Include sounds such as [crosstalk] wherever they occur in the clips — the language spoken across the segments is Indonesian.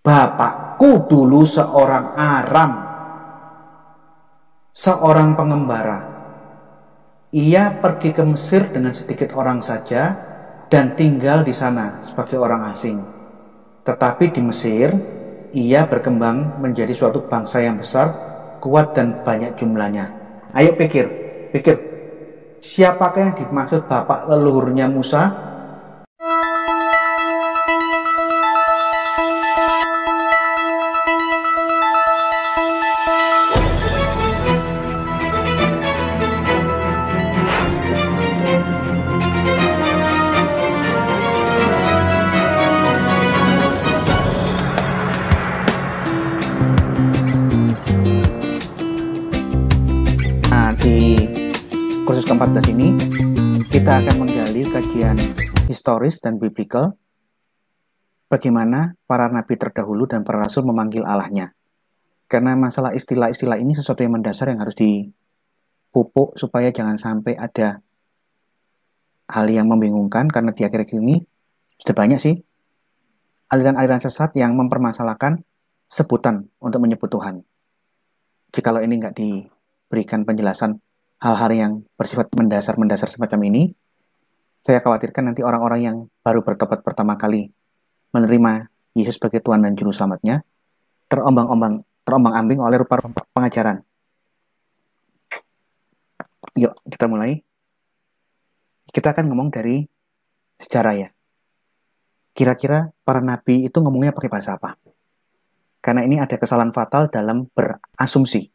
Bapakku dulu seorang Aram, seorang pengembara. Ia pergi ke Mesir dengan sedikit orang saja dan tinggal di sana sebagai orang asing. Tetapi di Mesir, ia berkembang menjadi suatu bangsa yang besar, kuat dan banyak jumlahnya. Ayo pikir, pikir. Siapakah yang dimaksud bapak leluhurnya Musa historis dan biblical bagaimana para nabi terdahulu dan para rasul memanggil Allahnya. Karena masalah istilah-istilah ini sesuatu yang mendasar yang harus dipupuk supaya jangan sampai ada hal yang membingungkan karena di akhir-akhir ini sudah banyak sih aliran-aliran sesat yang mempermasalahkan sebutan untuk menyebut Tuhan. Jikalau ini nggak diberikan penjelasan hal-hal yang bersifat mendasar-mendasar semacam ini, saya khawatirkan nanti orang-orang yang baru bertobat pertama kali menerima Yesus sebagai Tuhan dan Juru Selamatnya terombang-ombang, terombang-ambing oleh rupa, rupa pengajaran. Yuk, kita mulai. Kita akan ngomong dari sejarah ya. Kira-kira para nabi itu ngomongnya pakai bahasa apa? Karena ini ada kesalahan fatal dalam berasumsi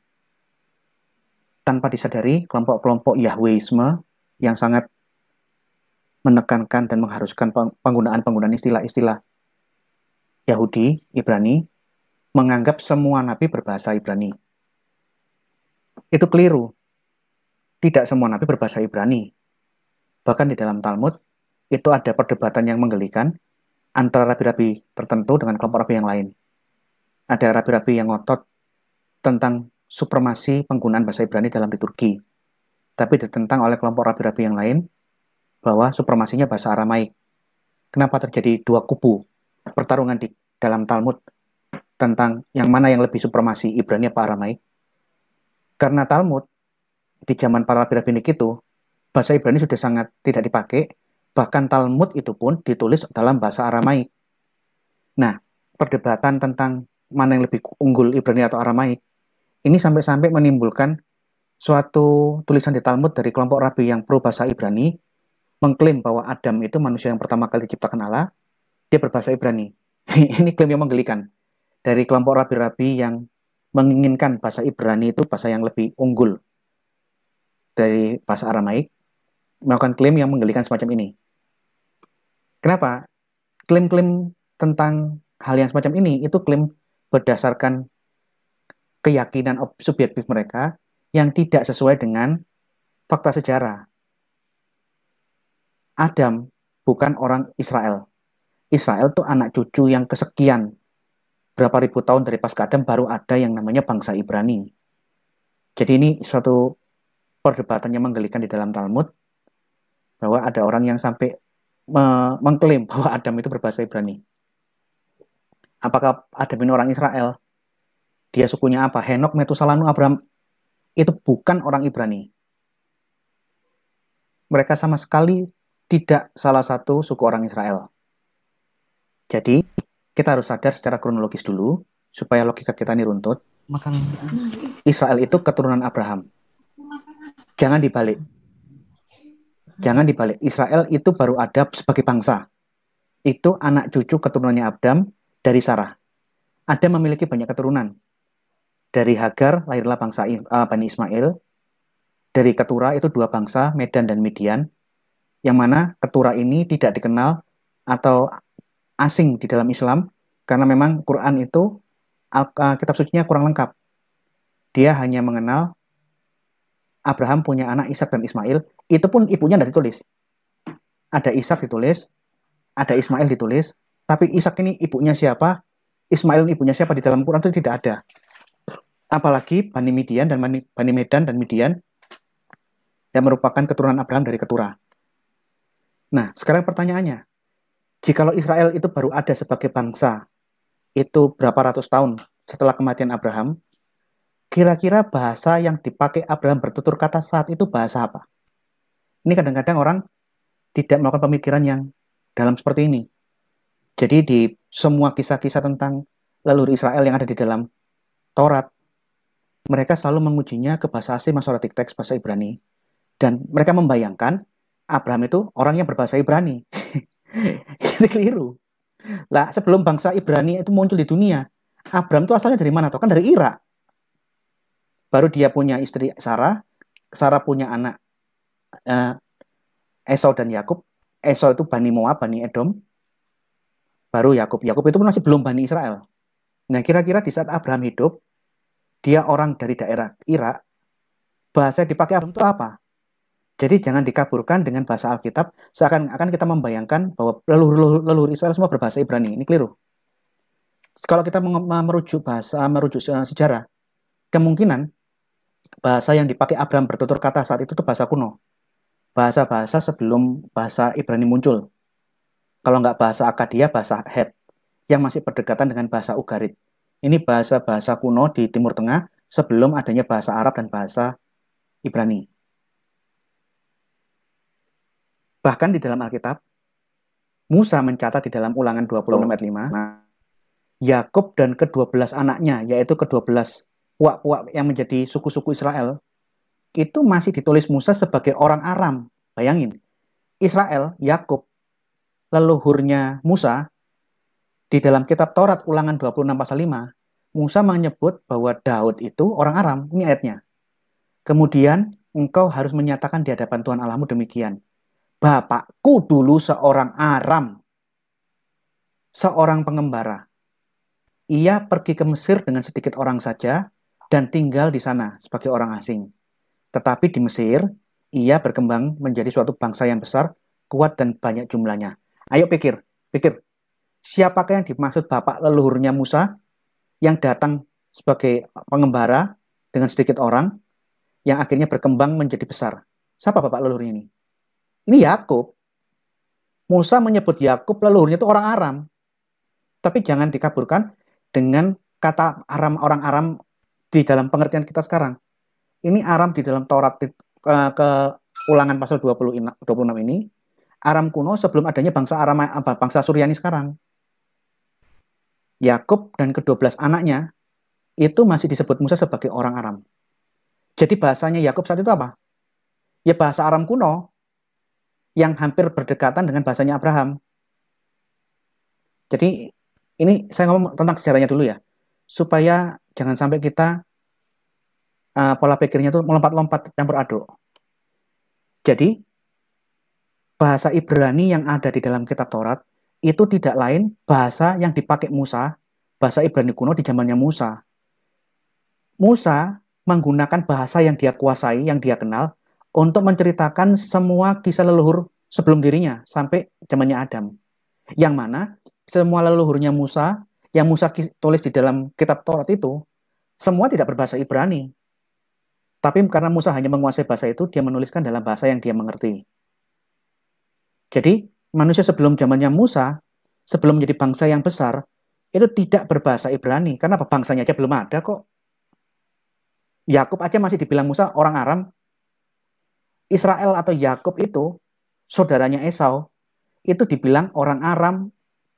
tanpa disadari kelompok-kelompok Yahweisme yang sangat menekankan dan mengharuskan penggunaan-penggunaan istilah-istilah Yahudi, Ibrani, menganggap semua nabi berbahasa Ibrani. Itu keliru. Tidak semua nabi berbahasa Ibrani. Bahkan di dalam Talmud, itu ada perdebatan yang menggelikan antara rabi-rabi tertentu dengan kelompok rabi yang lain. Ada rabi-rabi yang ngotot tentang supremasi penggunaan bahasa Ibrani dalam liturgi, tapi ditentang oleh kelompok rabi-rabi yang lain bahwa supremasinya bahasa Aramaik. Kenapa terjadi dua kubu pertarungan di dalam Talmud tentang yang mana yang lebih supremasi Ibrani apa Aramaik? Karena Talmud di zaman para rabbik itu bahasa Ibrani sudah sangat tidak dipakai, bahkan Talmud itu pun ditulis dalam bahasa Aramaik. Nah, perdebatan tentang mana yang lebih unggul Ibrani atau Aramaik ini sampai-sampai menimbulkan suatu tulisan di Talmud dari kelompok rabi yang pro bahasa Ibrani mengklaim bahwa Adam itu manusia yang pertama kali diciptakan Allah, dia berbahasa Ibrani. [laughs] ini klaim yang menggelikan. Dari kelompok rabi-rabi yang menginginkan bahasa Ibrani itu bahasa yang lebih unggul dari bahasa Aramaik, melakukan klaim yang menggelikan semacam ini. Kenapa? Klaim-klaim tentang hal yang semacam ini itu klaim berdasarkan keyakinan subjektif mereka yang tidak sesuai dengan fakta sejarah Adam, bukan orang Israel. Israel tuh anak cucu yang kesekian. Berapa ribu tahun dari pasca Adam baru ada yang namanya bangsa Ibrani. Jadi ini suatu perdebatan yang menggelikan di dalam Talmud bahwa ada orang yang sampai me mengklaim [laughs] bahwa Adam itu berbahasa Ibrani. Apakah Adam ini orang Israel? Dia sukunya apa? Henok, Metusalanu, Abraham itu bukan orang Ibrani. Mereka sama sekali tidak salah satu suku orang Israel. Jadi, kita harus sadar secara kronologis dulu, supaya logika kita ini runtut. Makan. Israel itu keturunan Abraham. Jangan dibalik. Jangan dibalik. Israel itu baru ada sebagai bangsa. Itu anak cucu keturunannya Adam dari Sarah. Ada memiliki banyak keturunan. Dari Hagar lahirlah bangsa eh, Bani Ismail. Dari Ketura itu dua bangsa, Medan dan Midian yang mana ketura ini tidak dikenal atau asing di dalam Islam karena memang Quran itu eh, kitab sucinya kurang lengkap. Dia hanya mengenal Abraham punya anak Ishak dan Ismail, itu pun ibunya tidak ditulis. Ada Ishak ditulis, ada Ismail ditulis, tapi Ishak ini ibunya siapa, Ismail ibunya siapa di dalam Quran itu tidak ada. Apalagi Bani Midian dan Bani, Medan dan Midian yang merupakan keturunan Abraham dari Ketura. Nah, sekarang pertanyaannya, jikalau Israel itu baru ada sebagai bangsa, itu berapa ratus tahun setelah kematian Abraham, kira-kira bahasa yang dipakai Abraham bertutur kata saat itu bahasa apa? Ini kadang-kadang orang tidak melakukan pemikiran yang dalam seperti ini. Jadi di semua kisah-kisah tentang leluhur Israel yang ada di dalam Taurat, mereka selalu mengujinya ke bahasa asli Masoretic Text, bahasa Ibrani. Dan mereka membayangkan Abraham itu orang yang berbahasa Ibrani. [laughs] itu keliru. Lah sebelum bangsa Ibrani itu muncul di dunia, Abraham itu asalnya dari mana? Tuh kan dari Irak. Baru dia punya istri Sarah, Sarah punya anak uh, Esau dan Yakub. Esau itu bani Moab, bani Edom. Baru Yakub. Yakub itu masih belum bani Israel. Nah kira-kira di saat Abraham hidup, dia orang dari daerah Irak. Bahasa yang dipakai Abraham itu apa? Jadi jangan dikaburkan dengan bahasa Alkitab seakan-akan kita membayangkan bahwa leluhur, leluhur Israel semua berbahasa Ibrani. Ini keliru. Kalau kita merujuk bahasa merujuk eh, sejarah, kemungkinan bahasa yang dipakai Abraham bertutur kata saat itu itu bahasa kuno. Bahasa-bahasa sebelum bahasa Ibrani muncul. Kalau nggak bahasa Akadia, bahasa Het yang masih berdekatan dengan bahasa Ugarit. Ini bahasa-bahasa kuno di Timur Tengah sebelum adanya bahasa Arab dan bahasa Ibrani. Bahkan di dalam Alkitab, Musa mencatat di dalam ulangan 26 ayat 5, Yakub dan ke-12 anaknya, yaitu ke-12 puak-puak yang menjadi suku-suku Israel, itu masih ditulis Musa sebagai orang Aram. Bayangin, Israel, Yakub, leluhurnya Musa, di dalam kitab Taurat ulangan 26 pasal 5, Musa menyebut bahwa Daud itu orang Aram, ini ayatnya. Kemudian engkau harus menyatakan di hadapan Tuhan Allahmu demikian. Bapakku dulu seorang Aram, seorang pengembara. Ia pergi ke Mesir dengan sedikit orang saja dan tinggal di sana sebagai orang asing. Tetapi di Mesir, ia berkembang menjadi suatu bangsa yang besar, kuat dan banyak jumlahnya. Ayo pikir, pikir. Siapakah yang dimaksud bapak leluhurnya Musa yang datang sebagai pengembara dengan sedikit orang yang akhirnya berkembang menjadi besar? Siapa bapak leluhurnya ini? Ini Yakub. Musa menyebut Yakub leluhurnya itu orang Aram. Tapi jangan dikaburkan dengan kata Aram orang Aram di dalam pengertian kita sekarang. Ini Aram di dalam Taurat di, ke, ke ulangan pasal 20, 26 ini Aram kuno sebelum adanya bangsa Aram apa bangsa Suryani sekarang. Yakub dan ke-12 anaknya itu masih disebut Musa sebagai orang Aram. Jadi bahasanya Yakub saat itu apa? Ya bahasa Aram kuno, yang hampir berdekatan dengan bahasanya Abraham. Jadi ini saya ngomong tentang sejarahnya dulu ya, supaya jangan sampai kita uh, pola pikirnya itu melompat-lompat campur aduk. Jadi bahasa Ibrani yang ada di dalam kitab Taurat itu tidak lain bahasa yang dipakai Musa, bahasa Ibrani kuno di zamannya Musa. Musa menggunakan bahasa yang dia kuasai, yang dia kenal untuk menceritakan semua kisah leluhur sebelum dirinya sampai zamannya Adam. Yang mana semua leluhurnya Musa yang Musa tulis di dalam kitab Taurat itu semua tidak berbahasa Ibrani. Tapi karena Musa hanya menguasai bahasa itu, dia menuliskan dalam bahasa yang dia mengerti. Jadi, manusia sebelum zamannya Musa, sebelum menjadi bangsa yang besar, itu tidak berbahasa Ibrani. Karena apa? Bangsanya aja belum ada kok. Yakub aja masih dibilang Musa orang Aram, Israel atau Yakub itu saudaranya Esau itu dibilang orang Aram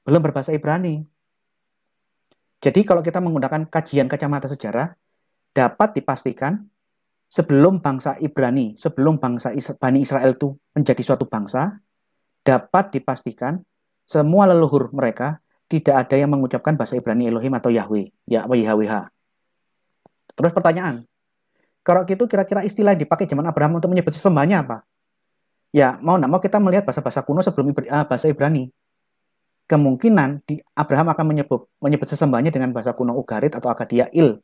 belum berbahasa Ibrani. Jadi kalau kita menggunakan kajian kacamata sejarah dapat dipastikan sebelum bangsa Ibrani, sebelum bangsa Bani Israel itu menjadi suatu bangsa, dapat dipastikan semua leluhur mereka tidak ada yang mengucapkan bahasa Ibrani Elohim atau Yahweh, ya Yahweh. Terus pertanyaan, kalau itu kira-kira istilah yang dipakai zaman Abraham untuk menyebut sesembahnya apa? Ya, mau nggak mau kita melihat bahasa-bahasa kuno sebelum Ibra, eh, bahasa Ibrani. Kemungkinan di Abraham akan menyebut menyebut sesembahnya dengan bahasa kuno Ugarit atau Akadia Il.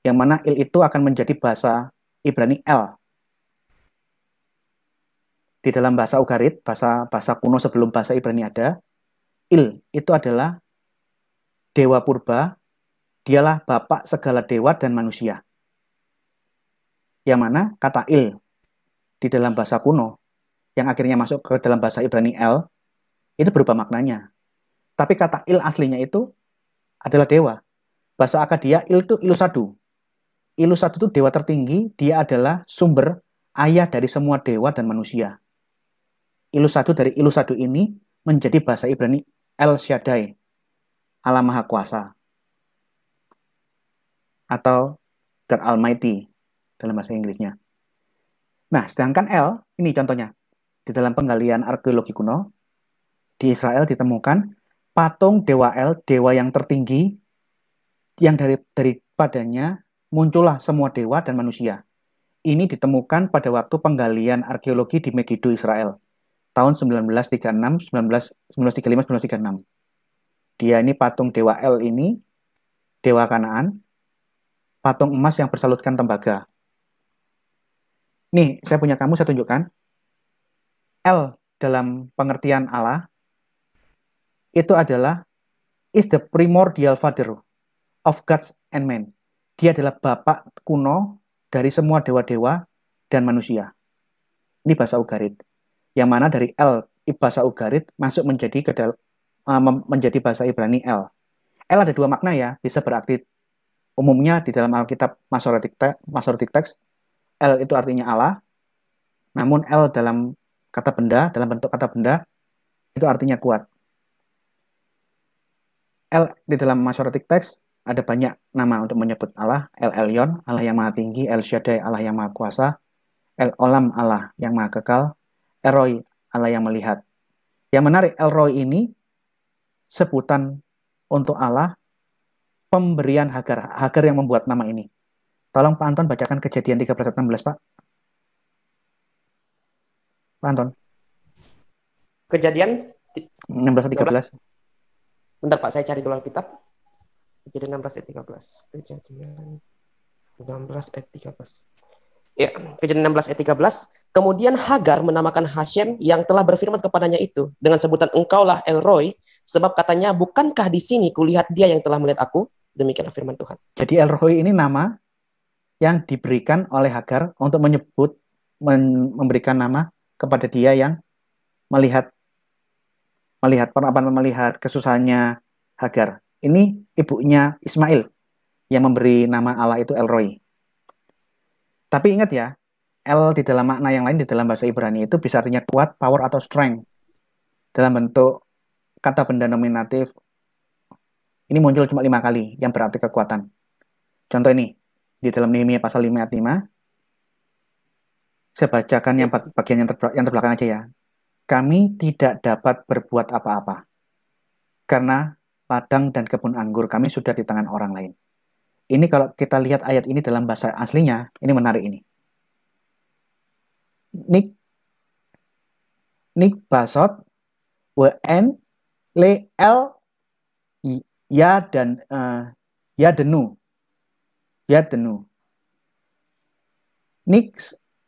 Yang mana Il itu akan menjadi bahasa Ibrani El. Di dalam bahasa Ugarit, bahasa bahasa kuno sebelum bahasa Ibrani ada, Il itu adalah dewa purba, dialah bapak segala dewa dan manusia yang mana kata il di dalam bahasa kuno yang akhirnya masuk ke dalam bahasa Ibrani el itu berubah maknanya. Tapi kata il aslinya itu adalah dewa. Bahasa Akadia il itu ilusadu. Ilusadu itu dewa tertinggi, dia adalah sumber ayah dari semua dewa dan manusia. Ilusadu dari ilusadu ini menjadi bahasa Ibrani El Shaddai, Allah Maha Kuasa, atau God Almighty, dalam bahasa Inggrisnya. Nah, sedangkan L, ini contohnya. Di dalam penggalian arkeologi kuno, di Israel ditemukan patung dewa L, dewa yang tertinggi, yang dari daripadanya muncullah semua dewa dan manusia. Ini ditemukan pada waktu penggalian arkeologi di Megiddo, Israel, tahun 1936, 19, 1935, 1936. Dia ini patung dewa L ini, dewa Kanaan, patung emas yang bersalutkan tembaga. Nih, saya punya kamu, saya tunjukkan. L dalam pengertian Allah itu adalah is the primordial father of gods and men. Dia adalah bapak kuno dari semua dewa-dewa dan manusia. Ini bahasa Ugarit. Yang mana dari L bahasa Ugarit masuk menjadi ke ah, menjadi bahasa Ibrani L. L ada dua makna ya, bisa berarti umumnya di dalam Alkitab Masoretic Text, Masoretic Text L itu artinya Allah. Namun L dalam kata benda, dalam bentuk kata benda, itu artinya kuat. L di dalam masyarakat teks ada banyak nama untuk menyebut Allah. El Elyon, Allah yang maha tinggi. El Shaddai, Allah yang maha kuasa. El Olam, Allah yang maha kekal. El Roy, Allah yang melihat. Yang menarik, El Roy ini sebutan untuk Allah pemberian Hagar. Hagar yang membuat nama ini. Tolong Pak Anton bacakan kejadian 13 16, Pak. Pak Anton. Kejadian 16 13. Bentar Pak, saya cari dulu kitab. Kejadian 16 ayat 13. Kejadian 16 ayat 13. Ya, kejadian 16 ayat 13. Kemudian Hagar menamakan Hashem yang telah berfirman kepadanya itu dengan sebutan engkaulah El Roy, sebab katanya bukankah di sini kulihat dia yang telah melihat aku? Demikianlah firman Tuhan. Jadi El Roy ini nama yang diberikan oleh Hagar untuk menyebut men, memberikan nama kepada dia yang melihat melihat apa melihat kesusahannya Hagar. Ini ibunya Ismail yang memberi nama Allah itu Elroy. Tapi ingat ya, El di dalam makna yang lain di dalam bahasa Ibrani itu bisa artinya kuat, power atau strength dalam bentuk kata benda nominatif ini muncul cuma lima kali yang berarti kekuatan. Contoh ini, di dalam Nehemia pasal 5 ayat 5. Saya bacakan yang bagian yang, terbelakang, yang terbelakang aja ya. Kami tidak dapat berbuat apa-apa karena ladang dan kebun anggur kami sudah di tangan orang lain. Ini kalau kita lihat ayat ini dalam bahasa aslinya, ini menarik ini. Nik Nik basot wn le l e ya dan uh, ya denu yatnu. Nik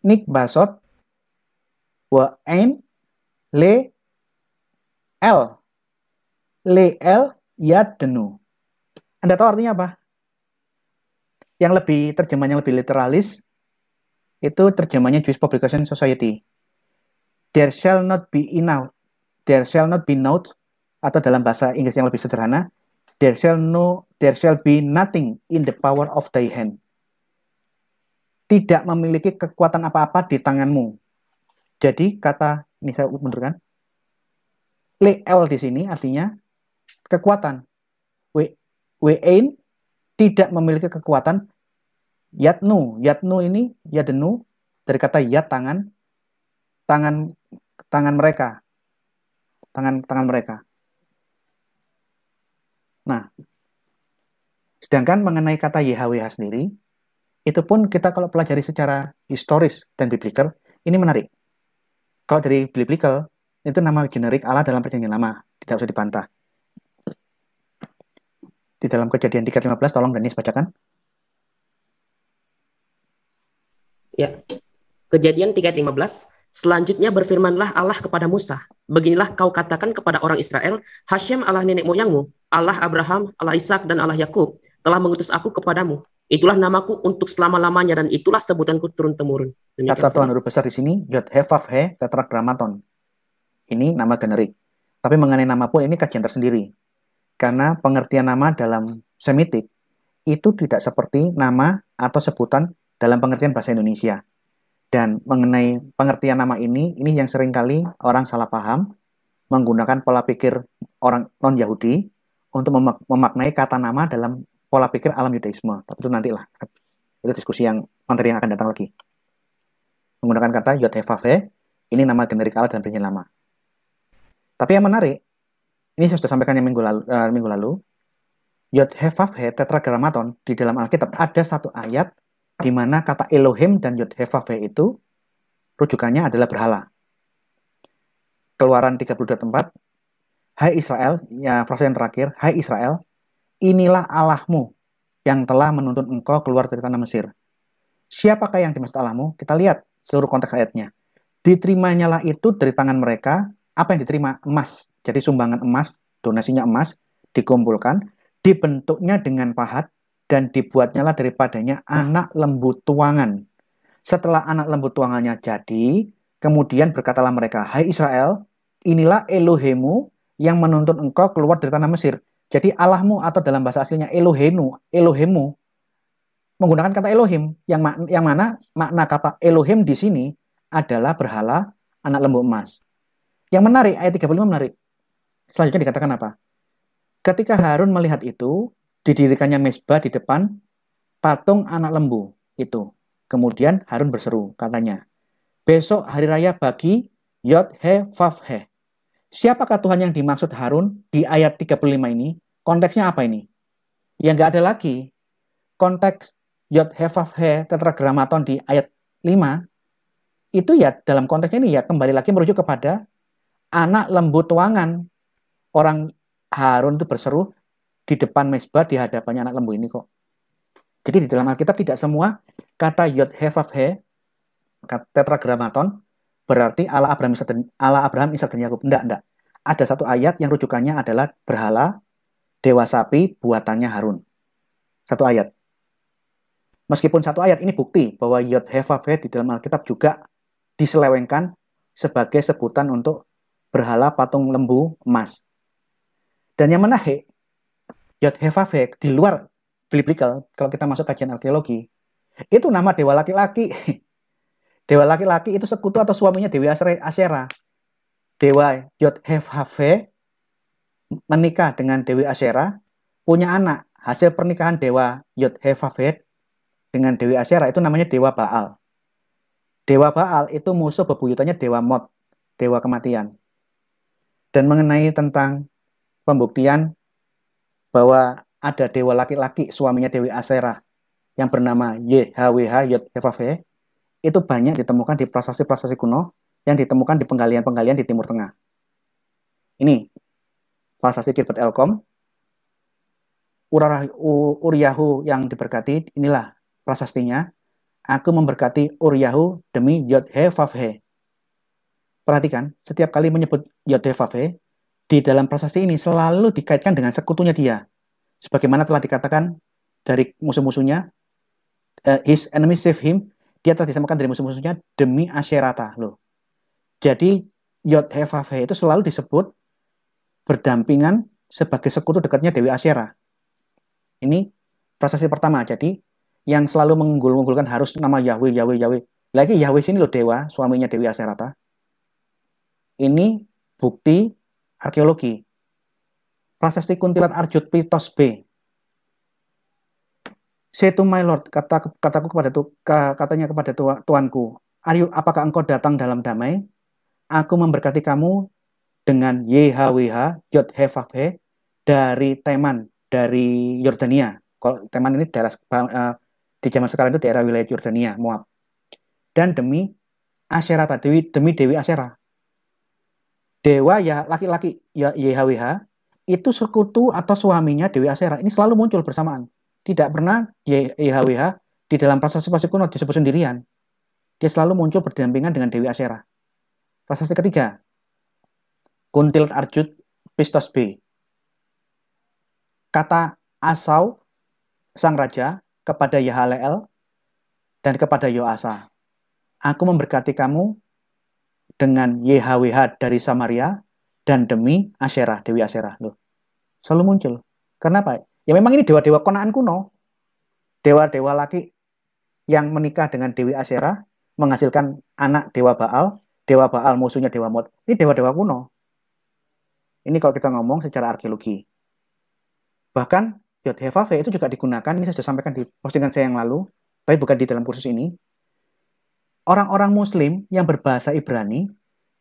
nik basot wa ain le l le l yatnu. Anda tahu artinya apa? Yang lebih terjemahnya lebih literalis itu terjemahnya Jewish Publication Society. There shall not be enough. There shall not be note atau dalam bahasa Inggris yang lebih sederhana, there shall no there shall be nothing in the power of thy hand. Tidak memiliki kekuatan apa-apa di tanganmu. Jadi kata ini saya mundurkan, L di sini artinya kekuatan. We, Wain tidak memiliki kekuatan. Yatnu, yatnu ini Yadnu dari kata yat tangan, tangan tangan mereka, tangan tangan mereka. Sedangkan mengenai kata YHWH sendiri, itu pun kita kalau pelajari secara historis dan biblical, ini menarik. Kalau dari biblical, itu nama generik Allah dalam perjanjian lama, tidak usah dibantah. Di dalam kejadian tiga lima belas tolong Danis bacakan. Ya, kejadian belas Selanjutnya berfirmanlah Allah kepada Musa, beginilah kau katakan kepada orang Israel, Hashem Allah nenek moyangmu, Allah Abraham, Allah Ishak dan Allah Yakub telah mengutus aku kepadamu. Itulah namaku untuk selama-lamanya dan itulah sebutanku turun-temurun. Kata Tuhan huruf besar di sini, Yod Hefaf He Tetragrammaton. Ini nama generik. Tapi mengenai nama pun ini kajian tersendiri. Karena pengertian nama dalam Semitik itu tidak seperti nama atau sebutan dalam pengertian bahasa Indonesia. Dan mengenai pengertian nama ini, ini yang seringkali orang salah paham menggunakan pola pikir orang non-Yahudi untuk memak memaknai kata nama dalam pola pikir alam Yudaisme. Tapi itu nantilah. Itu diskusi yang materi yang akan datang lagi. Menggunakan kata Yod Hefave, ini nama generik Allah dan Perjanjian Lama. Tapi yang menarik, ini saya sudah sampaikan yang minggu lalu, uh, minggu lalu Yod He Tetragramaton di dalam Alkitab ada satu ayat di mana kata Elohim dan Yudhevave itu rujukannya adalah berhala. Keluaran 32 tempat, Hai Israel, ya frasa yang terakhir, Hai Israel, inilah Allahmu yang telah menuntun engkau keluar dari tanah Mesir. Siapakah yang dimaksud Allahmu? Kita lihat seluruh konteks ayatnya. Diterimanyalah itu dari tangan mereka, apa yang diterima? Emas. Jadi sumbangan emas, donasinya emas, dikumpulkan, dibentuknya dengan pahat, dan dibuatnyalah daripadanya anak lembu tuangan. Setelah anak lembu tuangannya jadi, kemudian berkatalah mereka, Hai Israel, inilah Elohimu yang menuntun engkau keluar dari tanah Mesir. Jadi Allahmu atau dalam bahasa aslinya Elohenu, Elohimu, menggunakan kata Elohim, yang, mak yang mana makna kata Elohim di sini adalah berhala anak lembu emas. Yang menarik, ayat 35 menarik. Selanjutnya dikatakan apa? Ketika Harun melihat itu, didirikannya mesbah di depan patung anak lembu itu. Kemudian Harun berseru, katanya, besok hari raya bagi Yod He Faf He. Siapakah Tuhan yang dimaksud Harun di ayat 35 ini? Konteksnya apa ini? Ya nggak ada lagi. Konteks Yod He Faf He tetragramaton di ayat 5 itu ya dalam konteks ini ya kembali lagi merujuk kepada anak lembu tuangan. Orang Harun itu berseru, di depan mesbah di hadapannya anak lembu ini kok. Jadi di dalam Alkitab tidak semua kata yod he vav he berarti Allah Abraham isa dan Allah Abraham isa dan Yakub. tidak enggak. Ada satu ayat yang rujukannya adalah berhala dewa sapi buatannya Harun. Satu ayat. Meskipun satu ayat ini bukti bahwa yod hevav he di dalam Alkitab juga diselewengkan sebagai sebutan untuk berhala patung lembu emas. Dan yang menarik, Yod Hefavek di luar biblical kalau kita masuk kajian arkeologi itu nama dewa laki-laki [laughs] dewa laki-laki itu sekutu atau suaminya Dewi Asera dewa Yod Hefhafe menikah dengan Dewi Asera punya anak hasil pernikahan dewa Yod Hefafet dengan Dewi Asera itu namanya Dewa Baal Dewa Baal itu musuh bebuyutannya Dewa Mot Dewa Kematian dan mengenai tentang pembuktian bahwa ada dewa laki-laki suaminya Dewi Asera yang bernama YHWH Yod itu banyak ditemukan di prasasti-prasasti kuno yang ditemukan di penggalian-penggalian di Timur Tengah. Ini prasasti Kirbet Elkom, Urarah, Uriyahu yang diberkati, inilah prasastinya. Aku memberkati Uriyahu demi Yodhe Perhatikan, setiap kali menyebut Yodhe di dalam prosesi ini selalu dikaitkan dengan sekutunya dia. Sebagaimana telah dikatakan dari musuh-musuhnya, uh, his enemy save him, dia telah disamakan dari musuh-musuhnya demi asyirata. Loh. Jadi, Yod Hefafe itu selalu disebut berdampingan sebagai sekutu dekatnya Dewi Asyera. Ini prosesi pertama. Jadi, yang selalu menggulung-gulungkan harus nama Yahweh, Yahweh, Yahweh. Lagi Yahweh sini loh dewa, suaminya Dewi Asyerata. Ini bukti arkeologi. Prasasti Kuntilan Arjut Pitos B. Say to my lord, kata, kataku kepada tu, katanya kepada tu, tuanku, Aryu, apakah engkau datang dalam damai? Aku memberkati kamu dengan YHWH, Yod dari Teman, dari Yordania. Kalau Teman ini daerah uh, di zaman sekarang itu daerah wilayah Yordania, Moab. Dan demi Asyera tadi, demi Dewi Asyera, dewa ya laki-laki ya YHWH itu sekutu atau suaminya Dewi Asera ini selalu muncul bersamaan. Tidak pernah YHWH di dalam prasasti Pasih Kuno disebut sendirian. Dia selalu muncul berdampingan dengan Dewi Asera. Prasasti ketiga, Kuntil Arjut Pistos B. Kata Asau, sang raja, kepada Yahalel dan kepada Yoasa. Aku memberkati kamu dengan YHWH dari Samaria dan demi Asherah, Dewi Asherah. Loh, selalu muncul. Kenapa? Ya memang ini dewa-dewa konaan kuno. Dewa-dewa laki yang menikah dengan Dewi Asherah, menghasilkan anak Dewa Baal. Dewa Baal musuhnya Dewa Mod. Ini dewa-dewa kuno. Ini kalau kita ngomong secara arkeologi. Bahkan Yod Hefave itu juga digunakan, ini saya sudah sampaikan di postingan saya yang lalu, tapi bukan di dalam kursus ini, orang-orang Muslim yang berbahasa Ibrani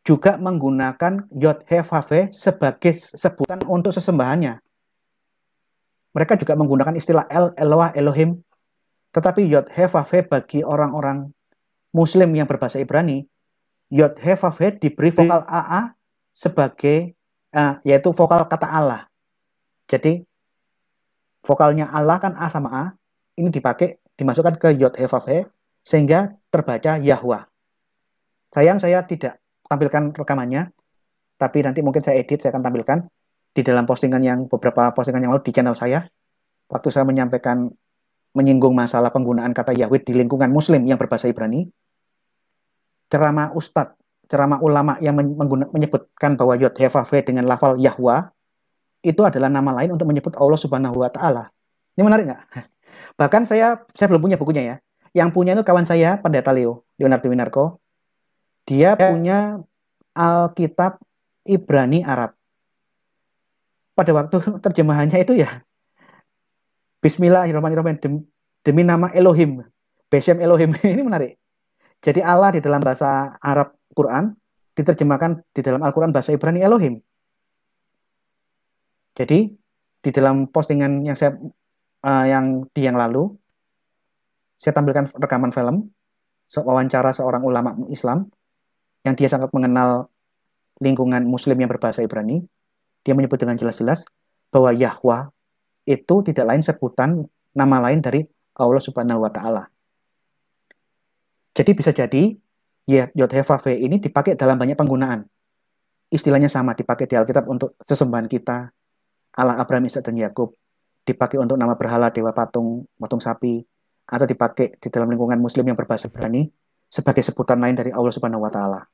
juga menggunakan Yod Hevave sebagai sebutan untuk sesembahannya. Mereka juga menggunakan istilah El Eloah Elohim, tetapi Yod Hevave bagi orang-orang Muslim yang berbahasa Ibrani, Yod Hevave diberi vokal AA sebagai uh, yaitu vokal kata Allah. Jadi vokalnya Allah kan A sama A, ini dipakai dimasukkan ke Yod Hevave sehingga terbaca Yahwa. Sayang saya tidak tampilkan rekamannya, tapi nanti mungkin saya edit, saya akan tampilkan di dalam postingan yang beberapa postingan yang lalu di channel saya. Waktu saya menyampaikan menyinggung masalah penggunaan kata Yahweh di lingkungan muslim yang berbahasa Ibrani, ceramah ustadz, ceramah ulama yang menyebutkan bahwa Yod Hefave dengan lafal Yahwa itu adalah nama lain untuk menyebut Allah Subhanahu wa taala. Ini menarik nggak? [laughs] Bahkan saya saya belum punya bukunya ya. Yang punya itu kawan saya, Pendeta Leo, Leonardo Winarko. Dia ya. punya Alkitab Ibrani Arab. Pada waktu [laughs] terjemahannya itu ya, Bismillahirrahmanirrahim, demi, demi nama Elohim, Besem Elohim, [laughs] ini menarik. Jadi Allah di dalam bahasa Arab Quran diterjemahkan di dalam Al-Quran bahasa Ibrani Elohim. Jadi di dalam postingan yang saya uh, yang di yang lalu saya tampilkan rekaman film, wawancara seorang ulama Islam yang dia sangat mengenal lingkungan muslim yang berbahasa Ibrani. Dia menyebut dengan jelas-jelas bahwa Yahwa itu tidak lain sebutan nama lain dari Allah Subhanahu wa taala. Jadi bisa jadi Yodhevave ya, ini dipakai dalam banyak penggunaan. Istilahnya sama dipakai di Alkitab untuk sesembahan kita, Allah Abraham, Isa dan Yakub, dipakai untuk nama berhala dewa patung, patung sapi, atau dipakai di dalam lingkungan muslim yang berbahasa berani sebagai sebutan lain dari Allah Subhanahu wa taala.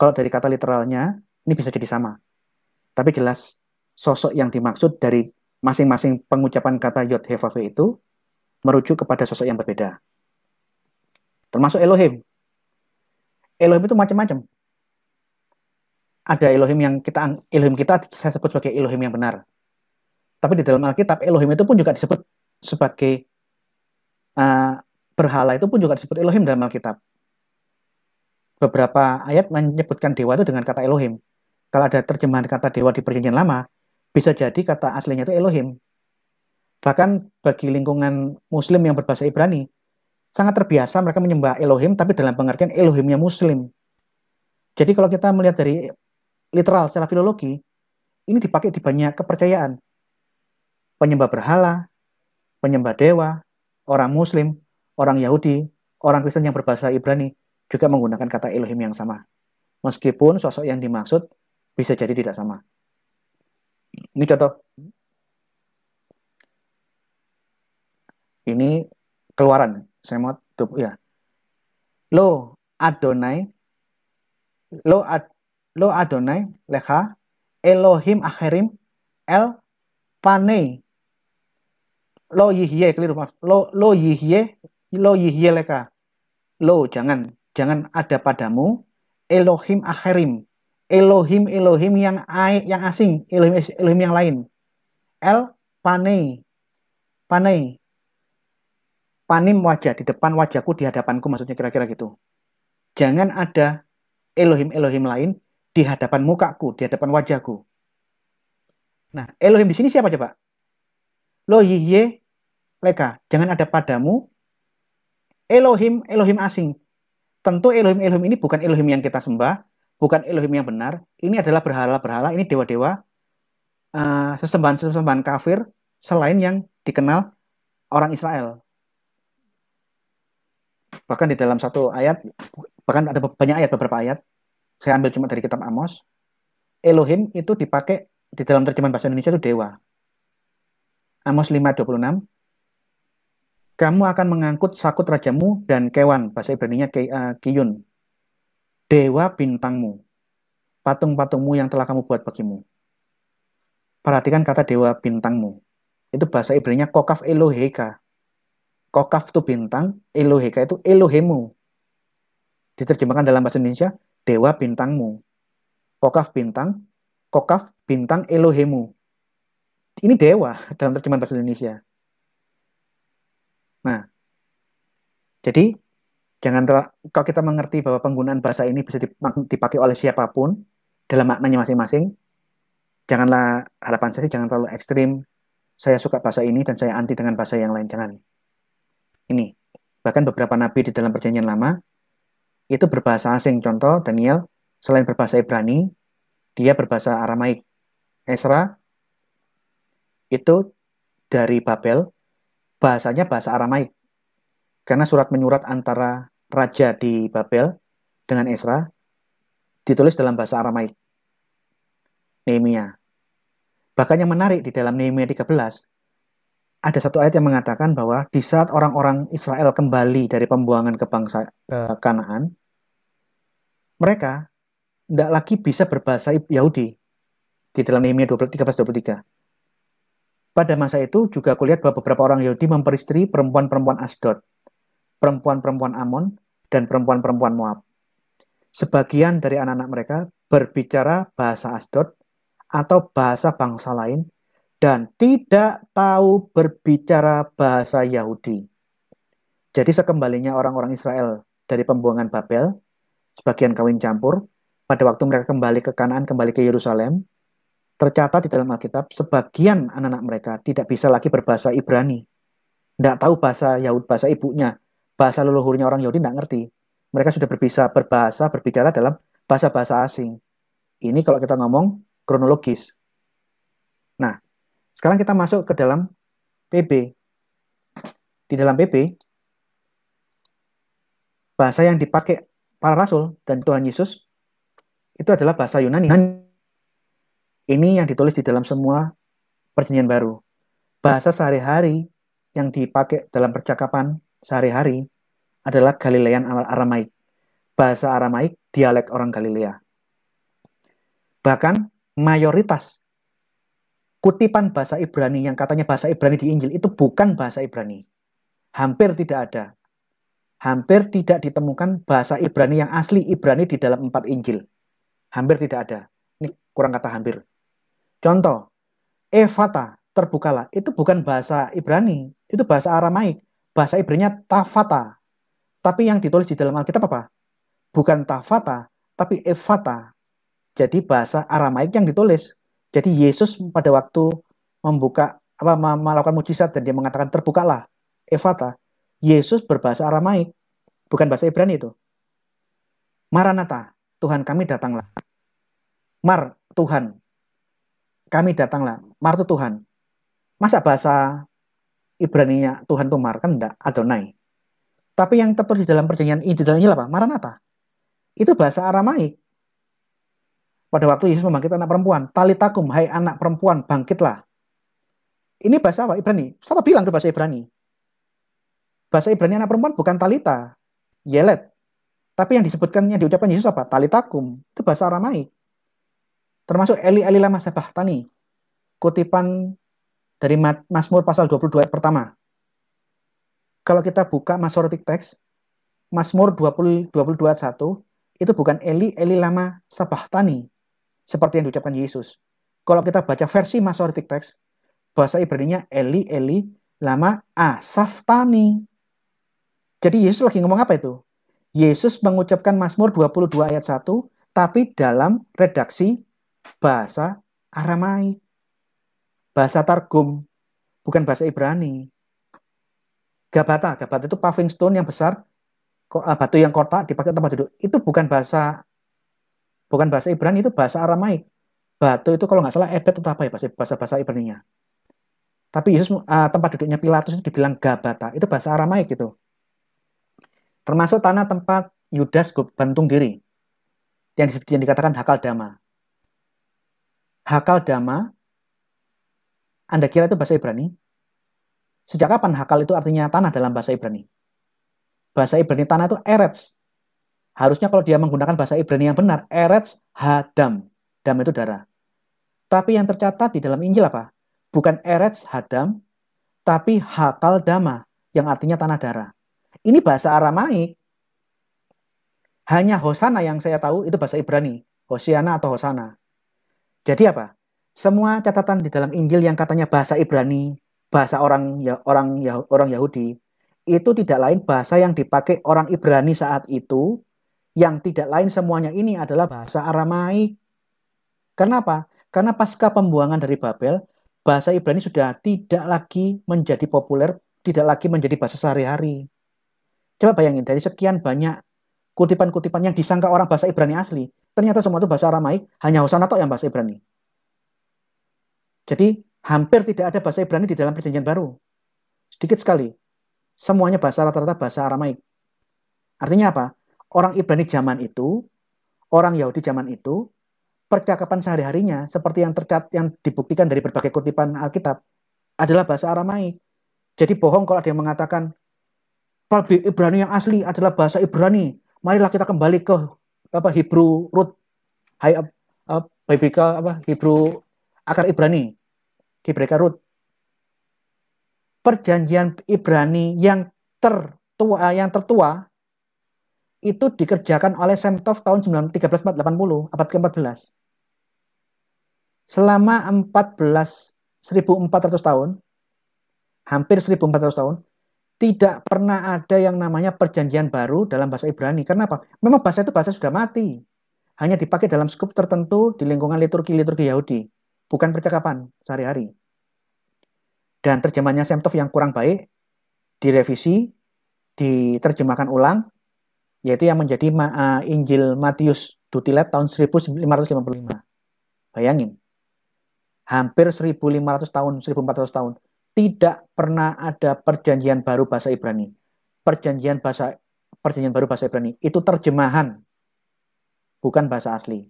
Kalau dari kata literalnya ini bisa jadi sama. Tapi jelas sosok yang dimaksud dari masing-masing pengucapan kata yod hevave itu merujuk kepada sosok yang berbeda. Termasuk Elohim. Elohim itu macam-macam. Ada Elohim yang kita Elohim kita saya sebut sebagai Elohim yang benar. Tapi di dalam Alkitab Elohim itu pun juga disebut sebagai Eh, berhala itu pun juga disebut Elohim dalam Alkitab. Beberapa ayat menyebutkan dewa itu dengan kata Elohim. Kalau ada terjemahan kata dewa di Perjanjian Lama, bisa jadi kata aslinya itu Elohim. Bahkan bagi lingkungan Muslim yang berbahasa Ibrani, sangat terbiasa mereka menyembah Elohim, tapi dalam pengertian Elohimnya Muslim. Jadi kalau kita melihat dari literal secara filologi, ini dipakai di banyak kepercayaan. Penyembah berhala, penyembah dewa, orang Muslim, orang Yahudi, orang Kristen yang berbahasa Ibrani juga menggunakan kata Elohim yang sama. Meskipun sosok yang dimaksud bisa jadi tidak sama. Ini contoh. Ini keluaran. Saya Semot, ya. Lo Adonai, lo ad, lo Adonai leha Elohim akhirim el panei Lo yihye keliru mas. Lo lo yihye lo yihye leka. Lo jangan jangan ada padamu Elohim akhirim. Elohim Elohim yang ai, yang asing, Elohim Elohim yang lain. El panei panei panim wajah di depan wajahku di hadapanku maksudnya kira-kira gitu. Jangan ada Elohim Elohim lain di hadapan mukaku, di hadapan wajahku. Nah, Elohim di sini siapa coba? Lo yihye leka, jangan ada padamu Elohim, Elohim asing. Tentu Elohim, Elohim ini bukan Elohim yang kita sembah, bukan Elohim yang benar. Ini adalah berhala-berhala, ini dewa-dewa, eh, sesembahan-sesembahan kafir selain yang dikenal orang Israel. Bahkan di dalam satu ayat, bahkan ada banyak ayat, beberapa ayat, saya ambil cuma dari kitab Amos, Elohim itu dipakai di dalam terjemahan bahasa Indonesia itu dewa. Amos 5:26 kamu akan mengangkut sakut rajamu dan kewan bahasa Ibrani-nya ke, eh, kiyun dewa bintangmu patung-patungmu yang telah kamu buat bagimu perhatikan kata dewa bintangmu itu bahasa Ibrani-nya kokaf eloheka kokaf itu bintang eloheka itu elohemu diterjemahkan dalam bahasa Indonesia dewa bintangmu kokaf bintang kokaf bintang elohemu ini dewa dalam terjemahan bahasa Indonesia. Nah, jadi jangan terlalu, kalau kita mengerti bahwa penggunaan bahasa ini bisa dipakai oleh siapapun dalam maknanya masing-masing, janganlah harapan saya sih jangan terlalu ekstrim. Saya suka bahasa ini dan saya anti dengan bahasa yang lain. Jangan. Ini bahkan beberapa nabi di dalam perjanjian lama itu berbahasa asing. Contoh Daniel selain berbahasa Ibrani, dia berbahasa Aramaik. Esra itu dari Babel, bahasanya bahasa Aramaik. Karena surat menyurat antara raja di Babel dengan Esra ditulis dalam bahasa Aramaik. Nehemia. Bahkan yang menarik di dalam Nehemia 13, ada satu ayat yang mengatakan bahwa di saat orang-orang Israel kembali dari pembuangan ke bangsa uh. Ya. Eh, Kanaan, mereka tidak lagi bisa berbahasa Yahudi di dalam Nehemia 13-23. Pada masa itu juga kulihat bahwa beberapa orang Yahudi memperistri perempuan-perempuan Asdod, perempuan-perempuan Amon, dan perempuan-perempuan Moab. Sebagian dari anak-anak mereka berbicara bahasa Asdod atau bahasa bangsa lain dan tidak tahu berbicara bahasa Yahudi. Jadi sekembalinya orang-orang Israel dari pembuangan Babel, sebagian kawin campur, pada waktu mereka kembali ke Kanaan, kembali ke Yerusalem, Tercatat di dalam Alkitab, sebagian anak-anak mereka tidak bisa lagi berbahasa Ibrani. Tidak tahu bahasa Yahudi, bahasa ibunya. Bahasa leluhurnya orang Yahudi tidak ngerti. Mereka sudah berbisa berbahasa, berbicara dalam bahasa-bahasa asing. Ini kalau kita ngomong kronologis. Nah, sekarang kita masuk ke dalam PB. Di dalam PB, bahasa yang dipakai para rasul dan Tuhan Yesus itu adalah bahasa Yunani. Ini yang ditulis di dalam semua perjanjian baru. Bahasa sehari-hari yang dipakai dalam percakapan sehari-hari adalah Galilean Aramaik. Bahasa Aramaik, dialek orang Galilea. Bahkan mayoritas kutipan bahasa Ibrani yang katanya bahasa Ibrani di Injil itu bukan bahasa Ibrani. Hampir tidak ada. Hampir tidak ditemukan bahasa Ibrani yang asli Ibrani di dalam empat Injil. Hampir tidak ada. Ini kurang kata hampir. Contoh, evata, terbukalah. Itu bukan bahasa Ibrani, itu bahasa Aramaik. Bahasa Ibrani-nya tafata. Tapi yang ditulis di dalam Alkitab apa? Bukan tafata, tapi evata. Jadi bahasa Aramaik yang ditulis. Jadi Yesus pada waktu membuka apa melakukan mujizat dan dia mengatakan terbukalah evata. Yesus berbahasa Aramaik, bukan bahasa Ibrani itu. Maranatha, Tuhan kami datanglah. Mar, Tuhan, kami datanglah, martu Tuhan. Masa bahasa Ibraninya Tuhan tuh mar, kan enggak, Adonai. Tapi yang tertulis dalam perjanjian di dalam apa? Maranatha. Itu bahasa Aramaik. Pada waktu Yesus membangkit anak perempuan, talitakum, hai anak perempuan, bangkitlah. Ini bahasa apa? Ibrani. Siapa bilang itu bahasa Ibrani? Bahasa Ibrani anak perempuan bukan talita, yelet. Tapi yang disebutkan, yang diucapkan Yesus apa? Talitakum. Itu bahasa Aramaik termasuk Eli Eli Lama Sabahtani, kutipan dari Mazmur pasal 22 ayat pertama. Kalau kita buka Masoretic Text, Mazmur 22 ayat 1, itu bukan Eli Eli Lama Sabahtani, seperti yang diucapkan Yesus. Kalau kita baca versi Masoretic Text, bahasa Ibrani-nya Eli Eli Lama Asaftani. Jadi Yesus lagi ngomong apa itu? Yesus mengucapkan Mazmur 22 ayat 1, tapi dalam redaksi bahasa Aramaik, bahasa Targum, bukan bahasa Ibrani. Gabata, Gabata itu paving stone yang besar, eh, batu yang kotak dipakai tempat duduk. Itu bukan bahasa bukan bahasa Ibrani, itu bahasa Aramaik. Batu itu kalau nggak salah ebet atau apa ya bahasa bahasa Ibrani nya. Tapi Yesus uh, tempat duduknya Pilatus itu dibilang Gabata, itu bahasa Aramaik gitu. Termasuk tanah tempat Yudas bantung diri yang, yang dikatakan Hakal Dama. Hakal dama, Anda kira itu bahasa Ibrani? Sejak kapan hakal itu artinya tanah dalam bahasa Ibrani? Bahasa Ibrani tanah itu eretz. Harusnya kalau dia menggunakan bahasa Ibrani yang benar, eretz hadam. Dam itu darah. Tapi yang tercatat di dalam Injil apa? Bukan eretz hadam, tapi hakal dama, yang artinya tanah darah. Ini bahasa Aramaik. Hanya Hosana yang saya tahu itu bahasa Ibrani. Hosiana atau Hosana. Jadi apa? Semua catatan di dalam Injil yang katanya bahasa Ibrani, bahasa orang ya orang ya orang Yahudi itu tidak lain bahasa yang dipakai orang Ibrani saat itu yang tidak lain semuanya ini adalah bahasa Aramaik. Kenapa? Karena pasca pembuangan dari Babel, bahasa Ibrani sudah tidak lagi menjadi populer, tidak lagi menjadi bahasa sehari-hari. Coba bayangin dari sekian banyak kutipan-kutipan yang disangka orang bahasa Ibrani asli, Ternyata semua itu bahasa Aramaik, hanya Hosana tok yang bahasa Ibrani. Jadi hampir tidak ada bahasa Ibrani di dalam perjanjian baru. Sedikit sekali. Semuanya bahasa rata-rata bahasa Aramaik. Artinya apa? Orang Ibrani zaman itu, orang Yahudi zaman itu, percakapan sehari-harinya seperti yang tercat yang dibuktikan dari berbagai kutipan Alkitab adalah bahasa Aramaik. Jadi bohong kalau ada yang mengatakan Ibrani yang asli adalah bahasa Ibrani. Marilah kita kembali ke apa Hebrew root high up, up biblical apa Hebrew akar Ibrani Hebrew root perjanjian Ibrani yang tertua eh, yang tertua itu dikerjakan oleh Semtov tahun 1380 abad ke-14 selama 14 1400 tahun hampir 1400 tahun tidak pernah ada yang namanya perjanjian baru dalam bahasa Ibrani. Karena apa? Memang bahasa itu bahasa sudah mati. Hanya dipakai dalam skup tertentu di lingkungan liturgi-liturgi Yahudi. Bukan percakapan sehari-hari. Dan terjemahannya Semtov yang kurang baik, direvisi, diterjemahkan ulang, yaitu yang menjadi Injil Matius Dutilet tahun 1555. Bayangin, hampir 1500 tahun, 1400 tahun tidak pernah ada perjanjian baru bahasa Ibrani. Perjanjian bahasa perjanjian baru bahasa Ibrani itu terjemahan bukan bahasa asli.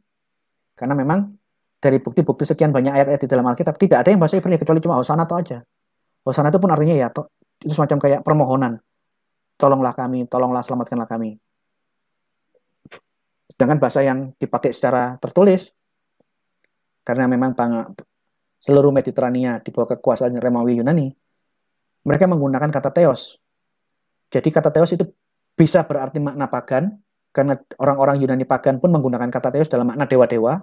Karena memang dari bukti-bukti sekian banyak ayat-ayat di dalam Alkitab tidak ada yang bahasa Ibrani kecuali cuma hosana atau aja. Hosana itu pun artinya ya to, itu semacam kayak permohonan. Tolonglah kami, tolonglah selamatkanlah kami. Sedangkan bahasa yang dipakai secara tertulis karena memang seluruh Mediterania di bawah kekuasaan Romawi Yunani, mereka menggunakan kata Theos. Jadi kata Theos itu bisa berarti makna pagan, karena orang-orang Yunani pagan pun menggunakan kata Theos dalam makna dewa-dewa,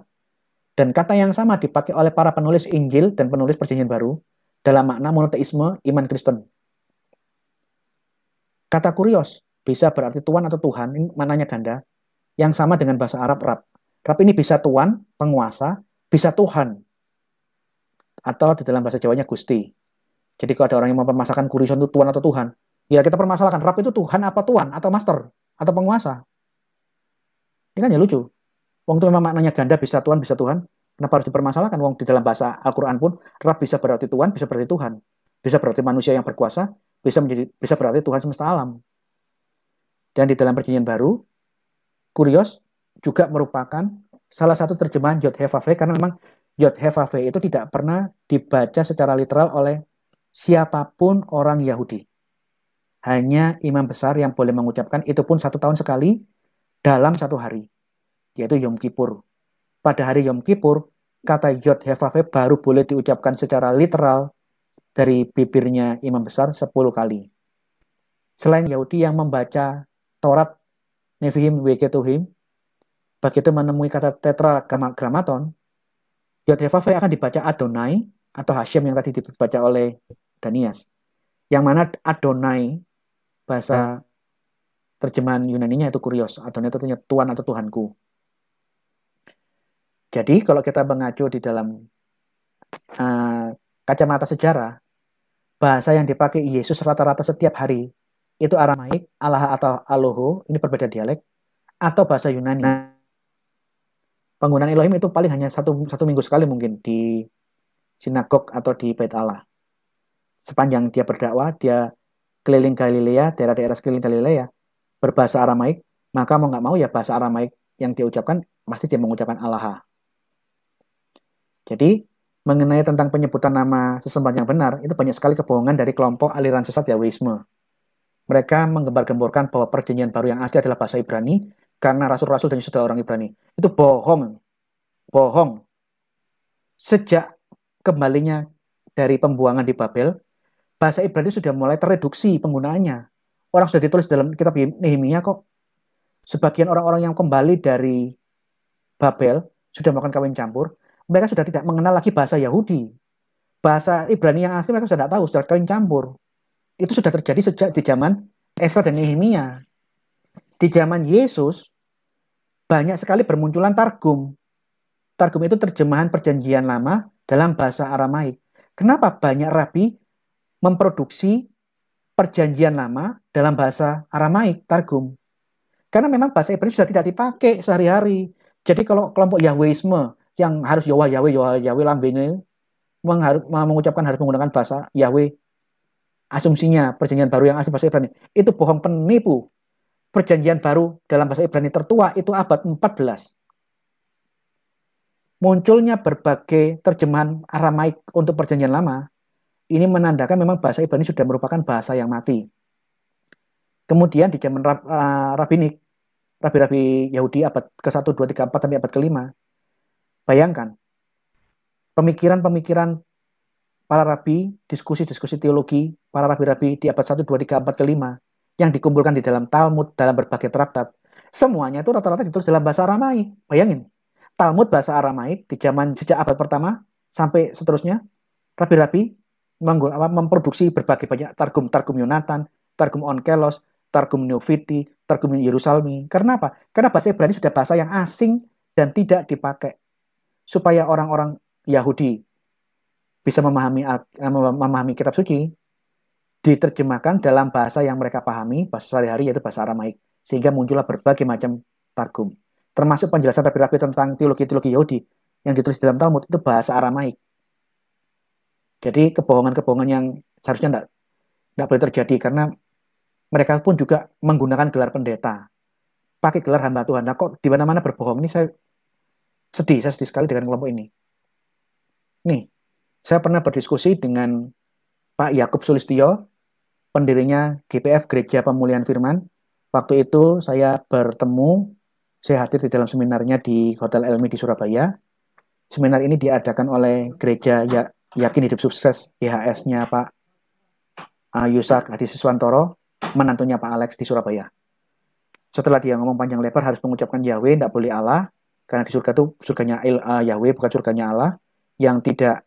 dan kata yang sama dipakai oleh para penulis Injil dan penulis Perjanjian Baru dalam makna monoteisme iman Kristen. Kata kurios bisa berarti tuan atau Tuhan, ini maknanya ganda, yang sama dengan bahasa Arab rab. Rab ini bisa tuan, penguasa, bisa Tuhan, atau di dalam bahasa Jawanya Gusti. Jadi kalau ada orang yang mempermasalahkan kurison itu Tuhan atau Tuhan, ya kita permasalahkan Rab itu Tuhan apa Tuhan atau Master atau penguasa. Ini kan ya lucu. Wong itu memang maknanya ganda bisa Tuhan bisa Tuhan. Kenapa harus dipermasalahkan? Wong di dalam bahasa Al-Quran pun Rab bisa berarti Tuhan, bisa berarti Tuhan, bisa berarti manusia yang berkuasa, bisa menjadi bisa berarti Tuhan semesta alam. Dan di dalam perjanjian baru, kurios juga merupakan salah satu terjemahan Yod Hevave karena memang Yod Hefave itu tidak pernah dibaca secara literal oleh siapapun orang Yahudi. Hanya imam besar yang boleh mengucapkan itu pun satu tahun sekali dalam satu hari, yaitu Yom Kippur. Pada hari Yom Kippur, kata Yod Hefave baru boleh diucapkan secara literal dari bibirnya imam besar sepuluh kali. Selain Yahudi yang membaca Torat Nevi'im Weketuhim, begitu menemui kata tetra gramaton, Yod Hefafai akan dibaca Adonai atau Hashem yang tadi dibaca oleh Danias. Yang mana Adonai bahasa ya. terjemahan Yunaninya itu kurios. Adonai itu artinya Tuhan atau Tuhanku. Jadi kalau kita mengacu di dalam uh, kacamata sejarah, bahasa yang dipakai Yesus rata-rata setiap hari itu Aramaik, Allah atau Aloho, ini berbeda dialek, atau bahasa Yunani penggunaan Elohim itu paling hanya satu, satu minggu sekali mungkin di sinagog atau di Bait Allah. Sepanjang dia berdakwah, dia keliling Galilea, daerah-daerah sekeliling Galilea, berbahasa Aramaik, maka mau nggak mau ya bahasa Aramaik yang dia ucapkan, pasti dia mengucapkan Allaha. Jadi, mengenai tentang penyebutan nama sesembahan yang benar, itu banyak sekali kebohongan dari kelompok aliran sesat Yahwisme. Mereka menggembar-gemborkan bahwa perjanjian baru yang asli adalah bahasa Ibrani, karena rasul-rasul dan sudah orang Ibrani. Itu bohong. Bohong. Sejak kembalinya dari pembuangan di Babel, bahasa Ibrani sudah mulai tereduksi penggunaannya. Orang sudah ditulis dalam kitab Nehemia kok. Sebagian orang-orang yang kembali dari Babel sudah melakukan kawin campur, mereka sudah tidak mengenal lagi bahasa Yahudi. Bahasa Ibrani yang asli mereka sudah tidak tahu, sudah kawin campur. Itu sudah terjadi sejak di zaman Esra dan Nehemia. Di zaman Yesus, banyak sekali bermunculan targum. Targum itu terjemahan perjanjian lama dalam bahasa Aramaik. Kenapa banyak rabi memproduksi perjanjian lama dalam bahasa Aramaik, targum? Karena memang bahasa Ibrani sudah tidak dipakai sehari-hari. Jadi kalau kelompok Yahwehisme yang harus Yahweh, Yahweh, Yahweh, Yahweh lambene mengucapkan harus menggunakan bahasa Yahweh asumsinya perjanjian baru yang asli bahasa Ibrani itu bohong penipu perjanjian baru dalam bahasa Ibrani tertua itu abad 14 munculnya berbagai terjemahan Aramaik untuk perjanjian lama ini menandakan memang bahasa Ibrani sudah merupakan bahasa yang mati. Kemudian di zaman rab, uh, eh, Rabinik, Rabi-Rabi Yahudi abad ke-1, 2, 3, 4, sampai abad ke-5, bayangkan pemikiran-pemikiran para rabi, diskusi-diskusi teologi, para rabi-rabi di abad 1, 2, 3, 4, ke-5, yang dikumpulkan di dalam Talmud, dalam berbagai traktat, semuanya itu rata-rata ditulis dalam bahasa Aramaik. Bayangin, Talmud bahasa Aramaik di zaman sejak abad pertama sampai seterusnya, rapi-rapi rabi memproduksi berbagai banyak targum-targum Yonatan, targum Onkelos, targum Neofiti, targum Yerusalmi. Karena apa? Karena bahasa Ibrani sudah bahasa yang asing dan tidak dipakai. Supaya orang-orang Yahudi bisa memahami eh, memahami kitab suci, diterjemahkan dalam bahasa yang mereka pahami, bahasa sehari-hari yaitu bahasa Aramaik. Sehingga muncullah berbagai macam targum. Termasuk penjelasan rabi-rabi tentang teologi-teologi Yahudi yang ditulis dalam Talmud itu bahasa Aramaik. Jadi kebohongan-kebohongan yang seharusnya tidak tidak boleh terjadi karena mereka pun juga menggunakan gelar pendeta. Pakai gelar hamba Tuhan. Nah kok di mana-mana berbohong ini saya sedih, saya sedih sekali dengan kelompok ini. Nih, saya pernah berdiskusi dengan Pak Yakub Sulistyo, pendirinya GPF Gereja Pemulihan Firman. Waktu itu saya bertemu, saya hadir di dalam seminarnya di Hotel Elmi di Surabaya. Seminar ini diadakan oleh Gereja ya-, Yakin Hidup Sukses IHS-nya Pak Yusak Hadi Siswantoro, menantunya Pak Alex di Surabaya. Setelah dia ngomong panjang lebar harus mengucapkan Yahweh, tidak boleh Allah, karena di surga itu surganya ah, Yahweh bukan surganya Allah. Yang tidak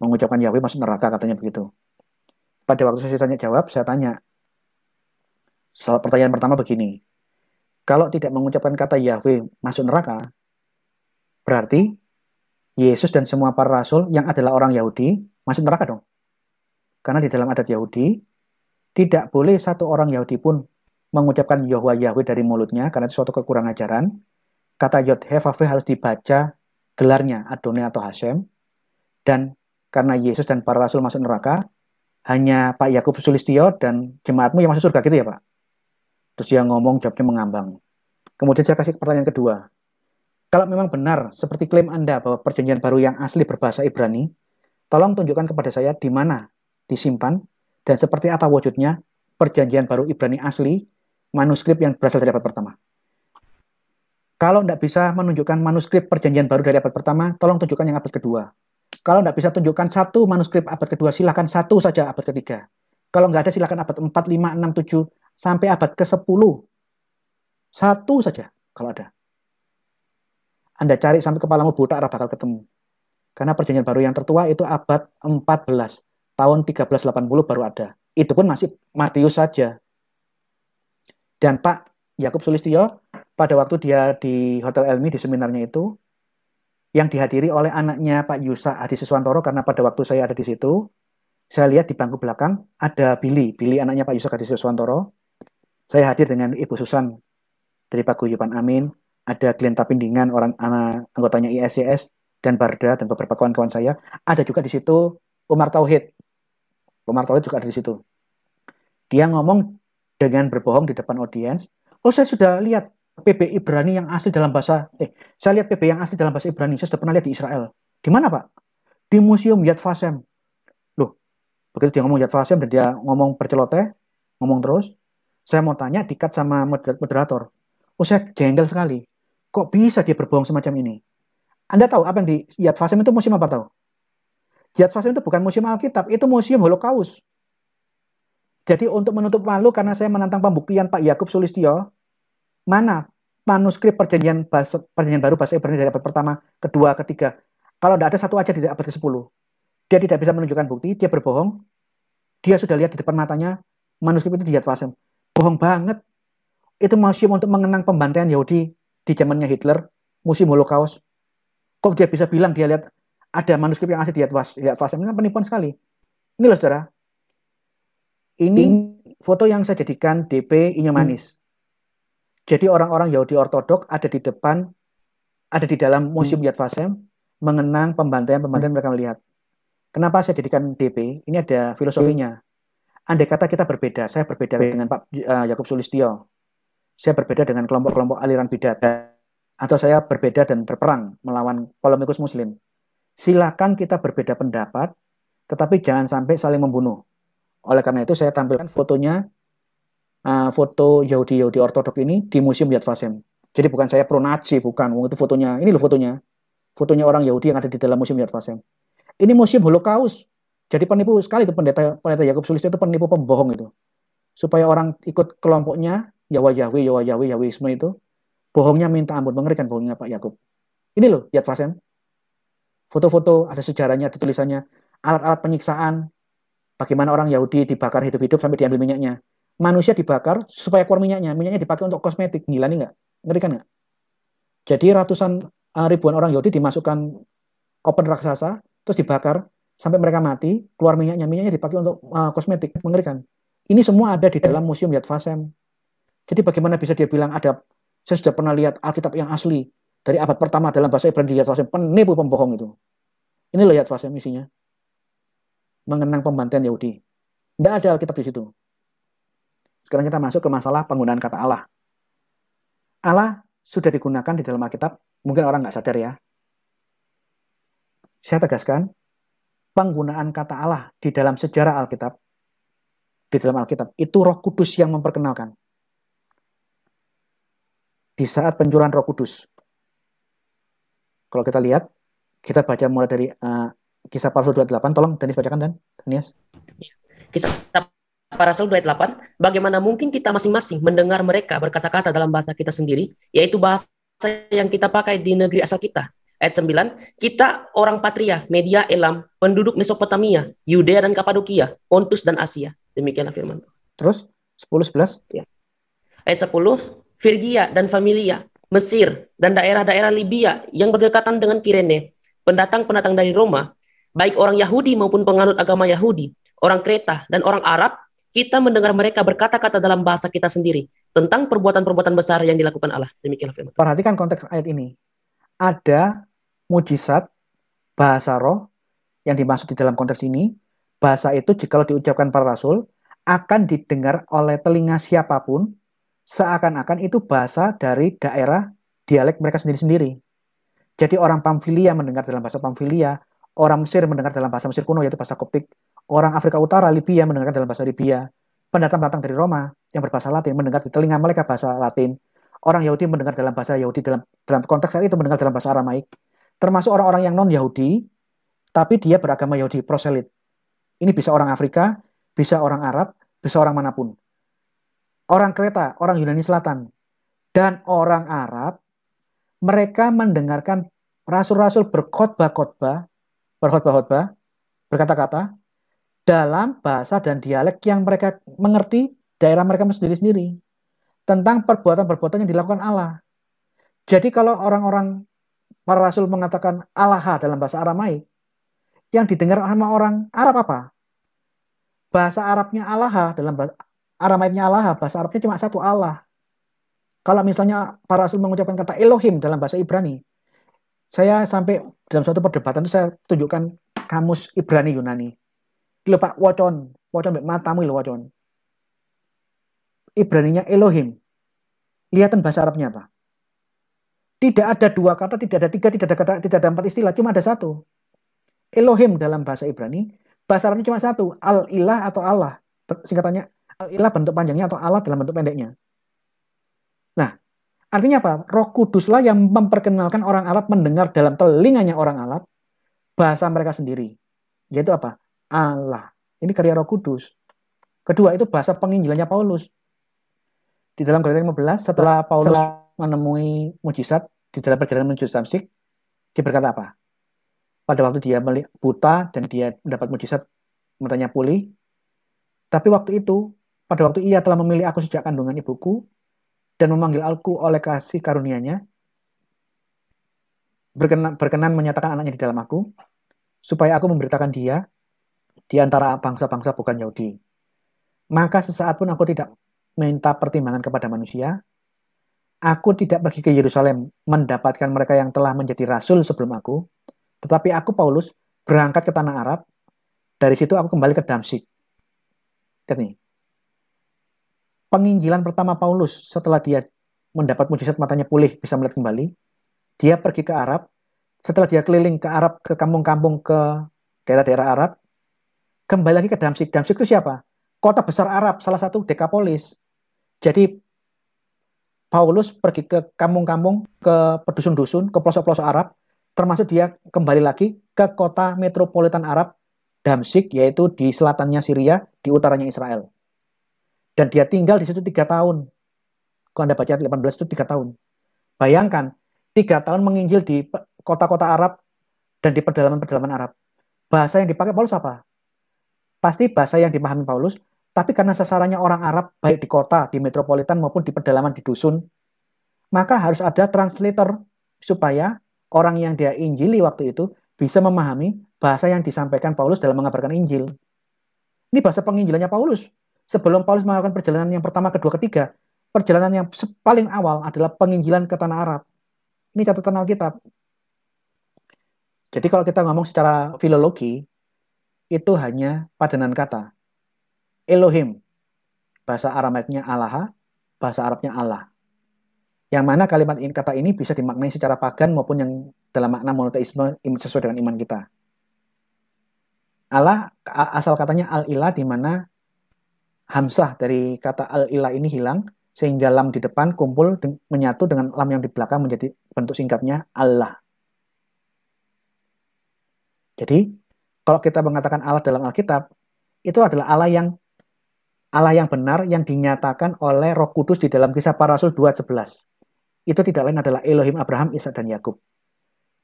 mengucapkan Yahweh masuk neraka katanya begitu pada waktu saya tanya jawab saya tanya soal pertanyaan pertama begini kalau tidak mengucapkan kata Yahweh masuk neraka berarti Yesus dan semua para rasul yang adalah orang Yahudi masuk neraka dong karena di dalam adat Yahudi tidak boleh satu orang Yahudi pun mengucapkan Yahweh Yahweh dari mulutnya karena itu suatu kekurangan ajaran kata Yod Hefave harus dibaca gelarnya Adonai atau Hashem dan karena Yesus dan para rasul masuk neraka hanya Pak Yakub Sulistyo dan jemaatmu yang masuk surga gitu ya Pak? Terus dia ngomong jawabnya mengambang. Kemudian saya kasih pertanyaan kedua. Kalau memang benar seperti klaim Anda bahwa perjanjian baru yang asli berbahasa Ibrani, tolong tunjukkan kepada saya di mana disimpan dan seperti apa wujudnya perjanjian baru Ibrani asli manuskrip yang berasal dari abad pertama. Kalau tidak bisa menunjukkan manuskrip perjanjian baru dari abad pertama, tolong tunjukkan yang abad kedua. Kalau nggak bisa tunjukkan satu manuskrip abad kedua, silahkan satu saja abad ketiga. Kalau nggak ada silahkan abad 4, 5, 6, 7, sampai abad ke-10. Satu saja kalau ada. Anda cari sampai kepalamu buta arah bakal ketemu. Karena perjanjian baru yang tertua itu abad 14, tahun 1380 baru ada. Itu pun masih Matius saja. Dan Pak Yakub Sulistyo pada waktu dia di Hotel Elmi di seminarnya itu yang dihadiri oleh anaknya Pak Yusa Adi Suswantoro karena pada waktu saya ada di situ, saya lihat di bangku belakang ada Billy, Billy anaknya Pak Yusa Adi Suswantoro. Saya hadir dengan Ibu Susan dari Pak Guyupan Amin, ada Glenn Tapindingan orang anak anggotanya ISCS dan Barda dan beberapa kawan-kawan saya. Ada juga di situ Umar Tauhid. Umar Tauhid juga ada di situ. Dia ngomong dengan berbohong di depan audiens. Oh saya sudah lihat PB Ibrani yang asli dalam bahasa eh saya lihat PB yang asli dalam bahasa Ibrani saya sudah pernah lihat di Israel di mana Pak di Museum Yad Vashem loh begitu dia ngomong Yad Vashem dan dia ngomong perceloteh ngomong terus saya mau tanya dikat sama moderator oh saya jengkel sekali kok bisa dia berbohong semacam ini Anda tahu apa yang di Yad Vashem itu museum apa tahu Yad Vashem itu bukan museum Alkitab itu museum Holocaust jadi untuk menutup malu karena saya menantang pembuktian Pak Yakub Sulistyo mana manuskrip perjanjian bahasa, perjanjian baru bahasa Ibrani dari abad pertama, kedua, ketiga. Kalau tidak ada satu aja di abad ke-10. Dia tidak bisa menunjukkan bukti, dia berbohong. Dia sudah lihat di depan matanya manuskrip itu dilihat Wasem. Bohong banget. Itu museum untuk mengenang pembantaian Yahudi di zamannya Hitler, musim Holocaust. Kok dia bisa bilang dia lihat ada manuskrip yang asli di Was, di Wasem? Ini kan penipuan sekali. Ini loh saudara. Ini foto yang saya jadikan DP Inyomanis. Hmm jadi orang-orang Yahudi Ortodok ada di depan, ada di dalam Museum hmm. Yad Vashem, mengenang pembantaian-pembantaian hmm. mereka melihat. Kenapa saya jadikan DP? Ini ada filosofinya. Hmm. Andai kata kita berbeda, saya berbeda dengan Pak uh, Yakub Sulistio, saya berbeda dengan kelompok-kelompok aliran bidat, atau saya berbeda dan berperang melawan polemikus Muslim. Silakan kita berbeda pendapat, tetapi jangan sampai saling membunuh. Oleh karena itu saya tampilkan fotonya foto Yahudi-Yahudi Ortodok ini di Museum Yad Vashem. Jadi bukan saya pro Nazi, bukan. Wong itu fotonya, ini loh fotonya. Fotonya orang Yahudi yang ada di dalam Museum Yad Vashem. Ini museum Holocaust. Jadi penipu sekali itu pendeta pendeta Yakub Sulis itu penipu pembohong itu. Supaya orang ikut kelompoknya Yahweh Yahweh Yahweh Yahweh Yahwehisme itu bohongnya minta ampun mengerikan bohongnya Pak Yakub. Ini loh Yad Vashem. Foto-foto ada sejarahnya, ada tulisannya alat-alat penyiksaan bagaimana orang Yahudi dibakar hidup-hidup sampai diambil minyaknya manusia dibakar supaya keluar minyaknya. Minyaknya dipakai untuk kosmetik. Gila nih nggak? kan nggak? Jadi ratusan eh, ribuan orang Yahudi dimasukkan open raksasa, terus dibakar sampai mereka mati, keluar minyaknya. Minyaknya dipakai untuk uh, kosmetik. Mengerikan. Ini semua ada di dalam museum Yad Vashem. Jadi bagaimana bisa dia bilang ada saya sudah pernah lihat Alkitab yang asli dari abad pertama dalam bahasa Ibrani Yad Vashem. Penipu pembohong itu. Ini loh Yad Vashem isinya. Mengenang pembantaian Yahudi. Tidak ada Alkitab di situ. Sekarang kita masuk ke masalah penggunaan kata Allah. Allah sudah digunakan di dalam Alkitab, mungkin orang nggak sadar ya. Saya tegaskan, penggunaan kata Allah di dalam sejarah Alkitab, di dalam Alkitab, itu roh kudus yang memperkenalkan. Di saat penjuran roh kudus. Kalau kita lihat, kita baca mulai dari uh, kisah palsu 28, tolong Danis bacakan dan Danis. Kisah para Rasul ayat 8, bagaimana mungkin kita masing-masing mendengar mereka berkata-kata dalam bahasa kita sendiri, yaitu bahasa yang kita pakai di negeri asal kita. Ayat 9, kita orang patria, media, elam, penduduk Mesopotamia, Yudea dan Kapadokia, Pontus dan Asia. Demikianlah firman. Terus 10 11 ya. Ayat 10, Virgia dan familia, Mesir dan daerah-daerah Libya yang berdekatan dengan Kirene, pendatang-pendatang dari Roma, baik orang Yahudi maupun penganut agama Yahudi, orang Kreta dan orang Arab kita mendengar mereka berkata-kata dalam bahasa kita sendiri tentang perbuatan-perbuatan besar yang dilakukan Allah. Demikianlah firman. Perhatikan konteks ayat ini. Ada mujizat bahasa roh yang dimaksud di dalam konteks ini, bahasa itu jika diucapkan para rasul akan didengar oleh telinga siapapun seakan-akan itu bahasa dari daerah dialek mereka sendiri-sendiri. Jadi orang Pamfilia mendengar dalam bahasa Pamfilia, orang Mesir mendengar dalam bahasa Mesir kuno yaitu bahasa Koptik, Orang Afrika Utara, Libya mendengarkan dalam bahasa Libya. Pendatang-pendatang dari Roma yang berbahasa Latin mendengar di telinga mereka bahasa Latin. Orang Yahudi mendengar dalam bahasa Yahudi dalam dalam konteks saat itu mendengar dalam bahasa Aramaik. Termasuk orang-orang yang non Yahudi, tapi dia beragama Yahudi proselit. Ini bisa orang Afrika, bisa orang Arab, bisa orang manapun. Orang Kreta, orang Yunani Selatan, dan orang Arab, mereka mendengarkan rasul-rasul berkhotbah-khotbah, berkhotbah-khotbah, berkata-kata dalam bahasa dan dialek yang mereka mengerti daerah mereka sendiri-sendiri tentang perbuatan-perbuatan yang dilakukan Allah. Jadi kalau orang-orang para rasul mengatakan Allah dalam bahasa Aramaik, yang didengar sama orang Arab apa? Bahasa Arabnya Allah dalam bahasa Aramaiknya Allah, bahasa Arabnya cuma satu Allah. Kalau misalnya para rasul mengucapkan kata Elohim dalam bahasa Ibrani, saya sampai dalam suatu perdebatan itu saya tunjukkan kamus Ibrani Yunani. Lupa หรือปะวจรวจรแบบ mata matamu lo wajon. Ibraninya Elohim. Lihatan bahasa Arabnya apa? Tidak ada dua kata, tidak ada tiga, tidak ada kata, tidak ada empat istilah, cuma ada satu. Elohim dalam bahasa Ibrani, bahasa Arabnya cuma satu, al-ilah atau Allah. Singkatannya, al-ilah bentuk panjangnya atau Allah dalam bentuk pendeknya. Nah, artinya apa? Roh Kuduslah yang memperkenalkan orang Arab mendengar dalam telinganya orang Arab bahasa mereka sendiri. Yaitu apa? Allah. Ini karya Roh Kudus. Kedua itu bahasa penginjilannya Paulus. Di dalam Galatia 15 setelah Paulus setelah menemui mujizat di dalam perjalanan menuju Damsik, dia berkata apa? Pada waktu dia melihat buta dan dia mendapat mujizat matanya pulih, tapi waktu itu, pada waktu ia telah memilih aku sejak kandungan ibuku dan memanggil aku oleh kasih karunia-Nya, berkenan, berkenan menyatakan anaknya di dalam aku, supaya aku memberitakan dia di antara bangsa-bangsa bukan Yahudi. Maka sesaat pun aku tidak minta pertimbangan kepada manusia. Aku tidak pergi ke Yerusalem mendapatkan mereka yang telah menjadi rasul sebelum aku. Tetapi aku, Paulus, berangkat ke tanah Arab. Dari situ aku kembali ke Damsik. Ini. Penginjilan pertama Paulus setelah dia mendapat mujizat matanya pulih, bisa melihat kembali. Dia pergi ke Arab. Setelah dia keliling ke Arab, ke kampung-kampung, ke daerah-daerah Arab, kembali lagi ke Damsik. Damsik itu siapa? Kota besar Arab, salah satu dekapolis. Jadi Paulus pergi ke kampung-kampung, ke pedusun dusun ke pelosok-pelosok Arab, termasuk dia kembali lagi ke kota metropolitan Arab Damsik, yaitu di selatannya Syria, di utaranya Israel. Dan dia tinggal di situ tiga tahun. Kalau Anda baca 18 itu tiga tahun. Bayangkan, tiga tahun menginjil di kota-kota Arab dan di pedalaman-pedalaman Arab. Bahasa yang dipakai Paulus apa? pasti bahasa yang dipahami Paulus, tapi karena sasarannya orang Arab baik di kota, di metropolitan maupun di pedalaman di dusun, maka harus ada translator supaya orang yang dia injili waktu itu bisa memahami bahasa yang disampaikan Paulus dalam mengabarkan Injil. Ini bahasa penginjilannya Paulus. Sebelum Paulus melakukan perjalanan yang pertama, kedua, ketiga, perjalanan yang paling awal adalah penginjilan ke tanah Arab. Ini catatan Alkitab. Jadi kalau kita ngomong secara filologi, itu hanya padanan kata. Elohim, bahasa Aramaiknya Allah, bahasa Arabnya Allah. Yang mana kalimat ini, kata ini bisa dimaknai secara pagan maupun yang dalam makna monoteisme sesuai dengan iman kita. Allah asal katanya al-ilah di mana hamsah dari kata al-ilah ini hilang sehingga lam di depan kumpul menyatu dengan lam yang di belakang menjadi bentuk singkatnya Allah. Jadi kalau kita mengatakan Allah dalam Alkitab, itu adalah Allah yang Allah yang benar yang dinyatakan oleh Roh Kudus di dalam kisah para rasul 2:11. Itu tidak lain adalah Elohim Abraham, Ishak dan Yakub.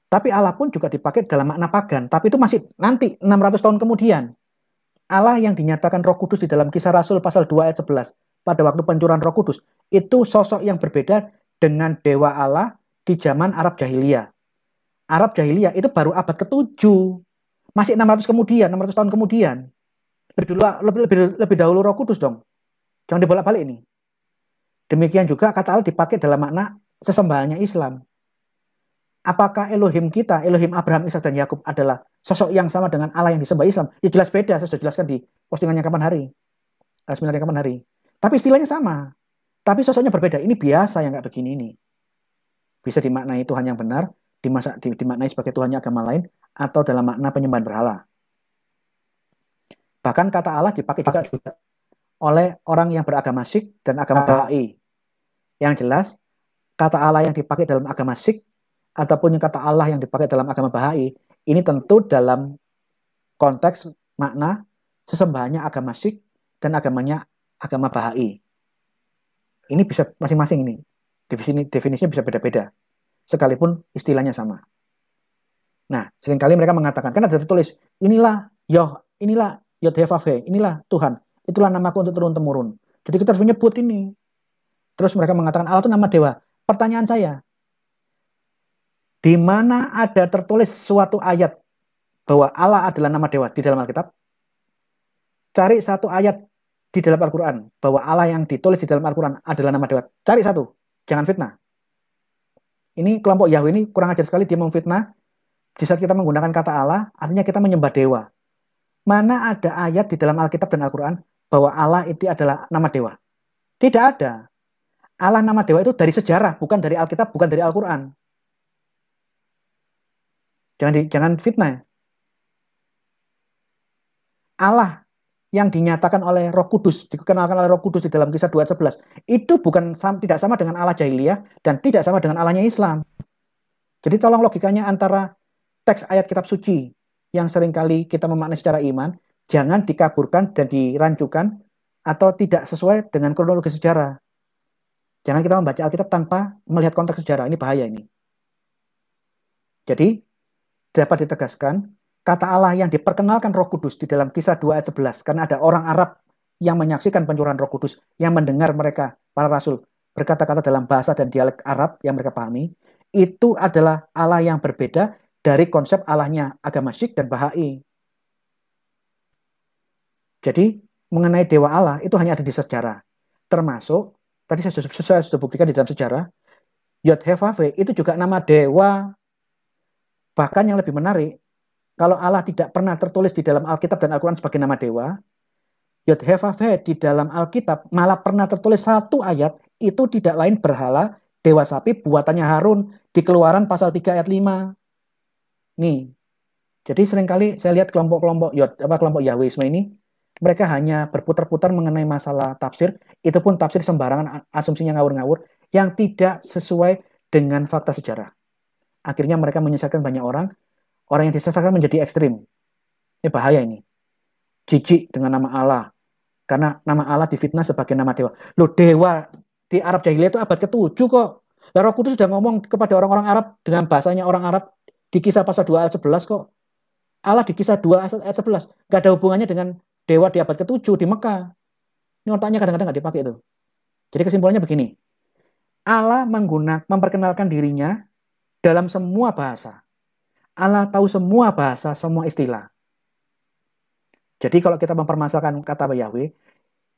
Tapi Allah pun juga dipakai dalam makna pagan, tapi itu masih nanti 600 tahun kemudian. Allah yang dinyatakan Roh Kudus di dalam kisah Rasul pasal 2 ayat 11 pada waktu pencurahan Roh Kudus itu sosok yang berbeda dengan dewa Allah di zaman Arab jahiliyah. Arab jahiliyah itu baru abad ke-7 masih 600 kemudian, 600 tahun kemudian. Lebih dulu lebih, lebih, lebih dahulu Roh Kudus dong. Jangan dibolak-balik ini. Demikian juga kata Allah dipakai dalam makna sesembahannya Islam. Apakah Elohim kita, Elohim Abraham, Ishak dan Yakub adalah sosok yang sama dengan Allah yang disembah Islam? Ya jelas beda, saya sudah jelaskan di postingannya kapan hari. Eh, seminar sebenarnya kapan hari. Tapi istilahnya sama. Tapi sosoknya berbeda. Ini biasa yang kayak begini ini. Bisa dimaknai Tuhan yang benar, dimaknai sebagai Tuhan yang agama lain, atau dalam makna penyembahan berhala. Bahkan kata Allah dipakai juga, juga oleh orang yang beragama Sikh dan agama ah. Baha'i. Yang jelas, kata Allah yang dipakai dalam agama Sikh ataupun yang kata Allah yang dipakai dalam agama Baha'i ini tentu dalam konteks makna sesembahannya agama Sikh dan agamanya agama Baha'i. Ini bisa masing-masing ini. Definisinya bisa beda-beda. Sekalipun istilahnya sama. Nah, seringkali mereka mengatakan, karena ada tertulis, inilah Yoh, inilah Yodhevave, inilah Tuhan, itulah namaku untuk turun-temurun. Jadi kita harus menyebut ini. Terus mereka mengatakan, Allah itu nama dewa. Pertanyaan saya, di mana ada tertulis suatu ayat bahwa Allah adalah nama dewa di dalam Alkitab? Cari satu ayat di dalam Al-Quran bahwa Allah yang ditulis di dalam Al-Quran adalah nama dewa. Cari satu, jangan fitnah. Ini kelompok Yahweh ini kurang ajar sekali dia memfitnah di saat kita menggunakan kata Allah, artinya kita menyembah dewa. Mana ada ayat di dalam Alkitab dan Al-Quran bahwa Allah itu adalah nama dewa? Tidak ada. Allah nama dewa itu dari sejarah, bukan dari Alkitab, bukan dari Al-Quran. Jangan, jangan fitnah. Ya. Allah yang dinyatakan oleh Roh Kudus, dikenalkan oleh Roh Kudus di dalam kisah 2.11, itu bukan tidak sama dengan Allah jahiliyah dan tidak sama dengan Allahnya Islam. Jadi tolong logikanya antara teks ayat kitab suci yang seringkali kita memaknai secara iman jangan dikaburkan dan dirancukan atau tidak sesuai dengan kronologi sejarah. Jangan kita membaca Alkitab tanpa melihat konteks sejarah. Ini bahaya ini. Jadi, dapat ditegaskan, kata Allah yang diperkenalkan roh kudus di dalam kisah 2 ayat 11. Karena ada orang Arab yang menyaksikan pencurahan roh kudus, yang mendengar mereka, para rasul, berkata-kata dalam bahasa dan dialek Arab yang mereka pahami. Itu adalah Allah yang berbeda dari konsep Allahnya agama Sikh dan Bahai. Jadi mengenai Dewa Allah itu hanya ada di sejarah. Termasuk tadi saya sudah, saya sudah buktikan di dalam sejarah Yodhevave itu juga nama dewa. Bahkan yang lebih menarik, kalau Allah tidak pernah tertulis di dalam Alkitab dan Al-Quran sebagai nama dewa, Yodhevave di dalam Alkitab malah pernah tertulis satu ayat, itu tidak lain berhala dewa sapi buatannya Harun di keluaran pasal 3 ayat 5. Nih, jadi seringkali saya lihat kelompok-kelompok Yod, apa kelompok Yahwisme ini, mereka hanya berputar-putar mengenai masalah tafsir, itu pun tafsir sembarangan, asumsinya ngawur-ngawur, yang tidak sesuai dengan fakta sejarah. Akhirnya mereka menyesatkan banyak orang, orang yang disesatkan menjadi ekstrim. Ini bahaya ini. Jijik dengan nama Allah. Karena nama Allah difitnah sebagai nama dewa. Loh dewa di Arab jahiliyah itu abad ke-7 kok. Roh Kudus sudah ngomong kepada orang-orang Arab dengan bahasanya orang Arab di kisah pasal 2 ayat 11 kok. Allah di kisah 2 ayat 11. Gak ada hubungannya dengan dewa di abad ke-7 di Mekah. Ini otaknya kadang-kadang gak dipakai itu. Jadi kesimpulannya begini. Allah menggunakan memperkenalkan dirinya dalam semua bahasa. Allah tahu semua bahasa, semua istilah. Jadi kalau kita mempermasalahkan kata Yahweh,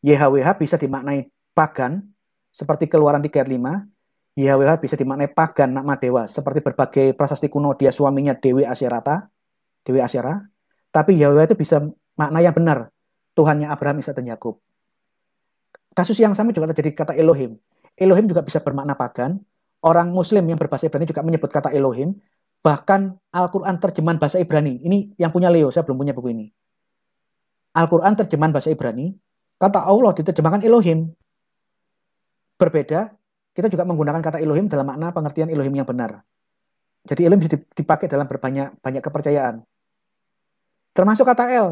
YHWH bisa dimaknai pagan seperti keluaran 3 ayat 5 Yahweh bisa dimaknai pagan nama dewa seperti berbagai prasasti kuno dia suaminya Dewi Asyarata, Dewi Asyera. Tapi Yahweh itu bisa makna yang benar Tuhannya Abraham, Isa, dan Yakub. Kasus yang sama juga terjadi kata Elohim. Elohim juga bisa bermakna pagan. Orang Muslim yang berbahasa Ibrani juga menyebut kata Elohim. Bahkan Al-Quran terjemahan bahasa Ibrani. Ini yang punya Leo, saya belum punya buku ini. Al-Quran terjemahan bahasa Ibrani. Kata Allah diterjemahkan Elohim. Berbeda kita juga menggunakan kata Elohim dalam makna pengertian Elohim yang benar. Jadi Elohim bisa dipakai dalam berbanyak banyak kepercayaan. Termasuk kata El.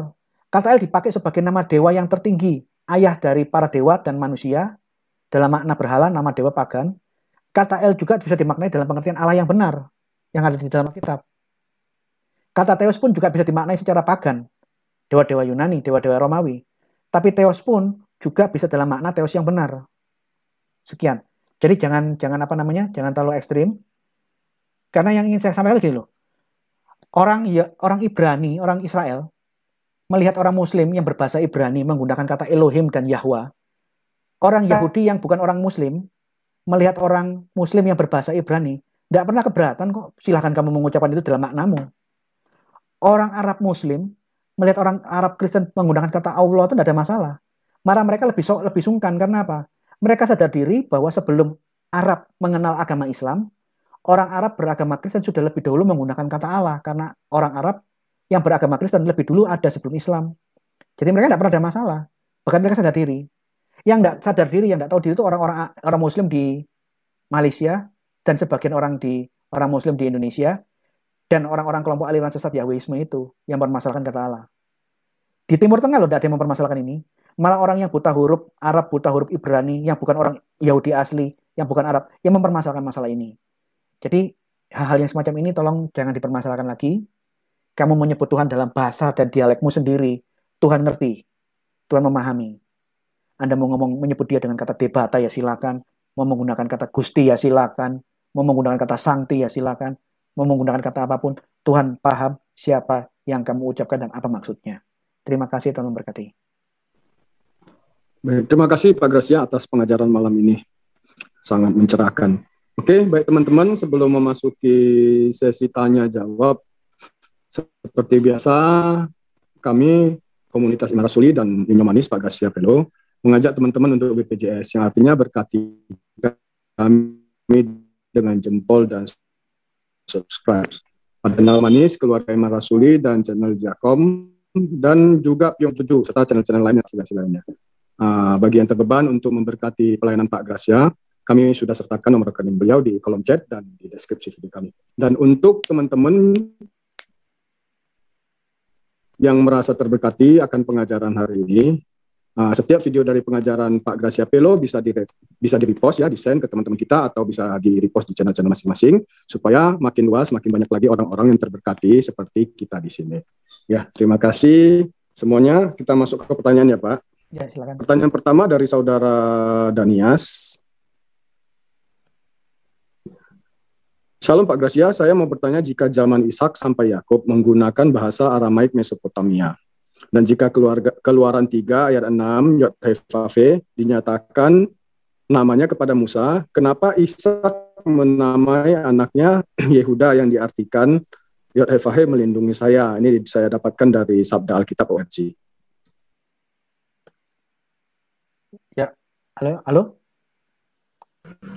Kata El dipakai sebagai nama dewa yang tertinggi, ayah dari para dewa dan manusia. Dalam makna berhala, nama dewa pagan. Kata El juga bisa dimaknai dalam pengertian Allah yang benar, yang ada di dalam kitab. Kata Theos pun juga bisa dimaknai secara pagan, dewa-dewa Yunani, dewa-dewa Romawi. Tapi Theos pun juga bisa dalam makna Theos yang benar. Sekian. Jadi jangan jangan apa namanya? Jangan terlalu ekstrim. Karena yang ingin saya sampaikan gini loh. Orang ya orang Ibrani, orang Israel melihat orang Muslim yang berbahasa Ibrani menggunakan kata Elohim dan Yahwa. Orang iya. Yahudi yang bukan orang Muslim melihat orang Muslim yang berbahasa Ibrani tidak pernah keberatan kok. Silahkan kamu mengucapkan itu dalam maknamu. Orang Arab Muslim melihat orang Arab Kristen menggunakan kata Allah itu tidak ada masalah. Marah mereka lebih so, lebih sungkan karena apa? Mereka sadar diri bahwa sebelum Arab mengenal agama Islam, orang Arab beragama Kristen sudah lebih dahulu menggunakan kata Allah karena orang Arab yang beragama Kristen lebih dulu ada sebelum Islam. Jadi mereka tidak pernah ada masalah. Bahkan mereka sadar diri. Yang tidak sadar diri, yang tidak tahu diri itu orang-orang orang Muslim di Malaysia dan sebagian orang di orang Muslim di Indonesia dan orang-orang kelompok aliran sesat Yahweisme itu yang mempermasalahkan kata Allah. Di Timur Tengah loh tidak ada yang mempermasalahkan ini. Malah orang yang buta huruf Arab, buta huruf Ibrani, yang bukan orang Yahudi asli, yang bukan Arab, yang mempermasalahkan masalah ini. Jadi hal-hal yang semacam ini tolong jangan dipermasalahkan lagi. Kamu menyebut Tuhan dalam bahasa dan dialekmu sendiri. Tuhan ngerti. Tuhan memahami. Anda mau ngomong menyebut dia dengan kata debata ya silakan, mau menggunakan kata gusti ya silakan, mau menggunakan kata sangti ya silakan, mau menggunakan kata apapun, Tuhan paham siapa yang kamu ucapkan dan apa maksudnya. Terima kasih Tuhan memberkati. Baik, terima kasih Pak Gracia atas pengajaran malam ini. Sangat mencerahkan. Oke, baik teman-teman, sebelum memasuki sesi tanya jawab, seperti biasa kami komunitas Marasuli dan Indomanis Pak Gracia Pelo mengajak teman-teman untuk BPJS yang artinya berkati kami dengan jempol dan subscribe pada channel Manis, keluarga Marasuli dan channel Jakom dan juga Piong serta channel-channel lainnya sila lainnya uh, bagian terbeban untuk memberkati pelayanan Pak Gracia, kami sudah sertakan nomor rekening beliau di kolom chat dan di deskripsi video kami. Dan untuk teman-teman yang merasa terberkati akan pengajaran hari ini, uh, setiap video dari pengajaran Pak Gracia Pelo bisa di bisa di repost ya, send ke teman-teman kita atau bisa di repost di channel-channel masing-masing supaya makin luas, makin banyak lagi orang-orang yang terberkati seperti kita di sini. Ya, terima kasih semuanya. Kita masuk ke pertanyaan ya, Pak. Ya, silakan. Pertanyaan pertama dari saudara Danias. Shalom Pak Gracia, saya mau bertanya jika zaman Ishak sampai Yakub menggunakan bahasa Aramaik Mesopotamia. Dan jika keluarga, keluaran 3 ayat 6 Yotefave dinyatakan namanya kepada Musa, kenapa Ishak menamai anaknya [clears throat] Yehuda yang diartikan Yotefave melindungi saya. Ini saya dapatkan dari Sabda Alkitab ORG. Halo, halo.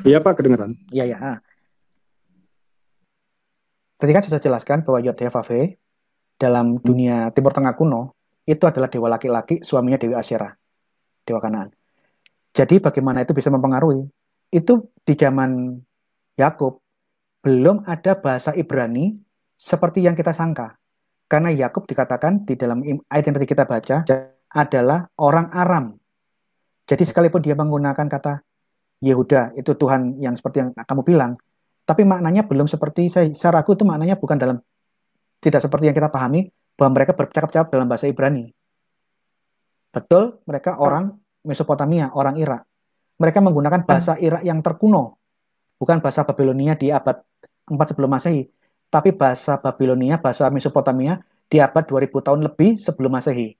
Iya Pak, kedengaran. Iya iya. Ah. Tadi kan sudah jelaskan bahwa Yodhevave dalam hmm. dunia Timur Tengah kuno itu adalah dewa laki-laki, suaminya Dewi Asyera, dewa Kanaan. Jadi bagaimana itu bisa mempengaruhi? Itu di zaman Yakub belum ada bahasa Ibrani seperti yang kita sangka. Karena Yakub dikatakan di dalam ayat yang tadi kita baca adalah orang Aram jadi sekalipun dia menggunakan kata Yehuda, itu Tuhan yang seperti yang kamu bilang, tapi maknanya belum seperti saya, saya ragu itu maknanya bukan dalam tidak seperti yang kita pahami bahwa mereka bercakap-cakap dalam bahasa Ibrani. Betul, mereka orang Mesopotamia, orang Irak. Mereka menggunakan bahasa Irak yang terkuno, bukan bahasa Babilonia di abad 4 sebelum Masehi, tapi bahasa Babilonia, bahasa Mesopotamia di abad 2000 tahun lebih sebelum Masehi.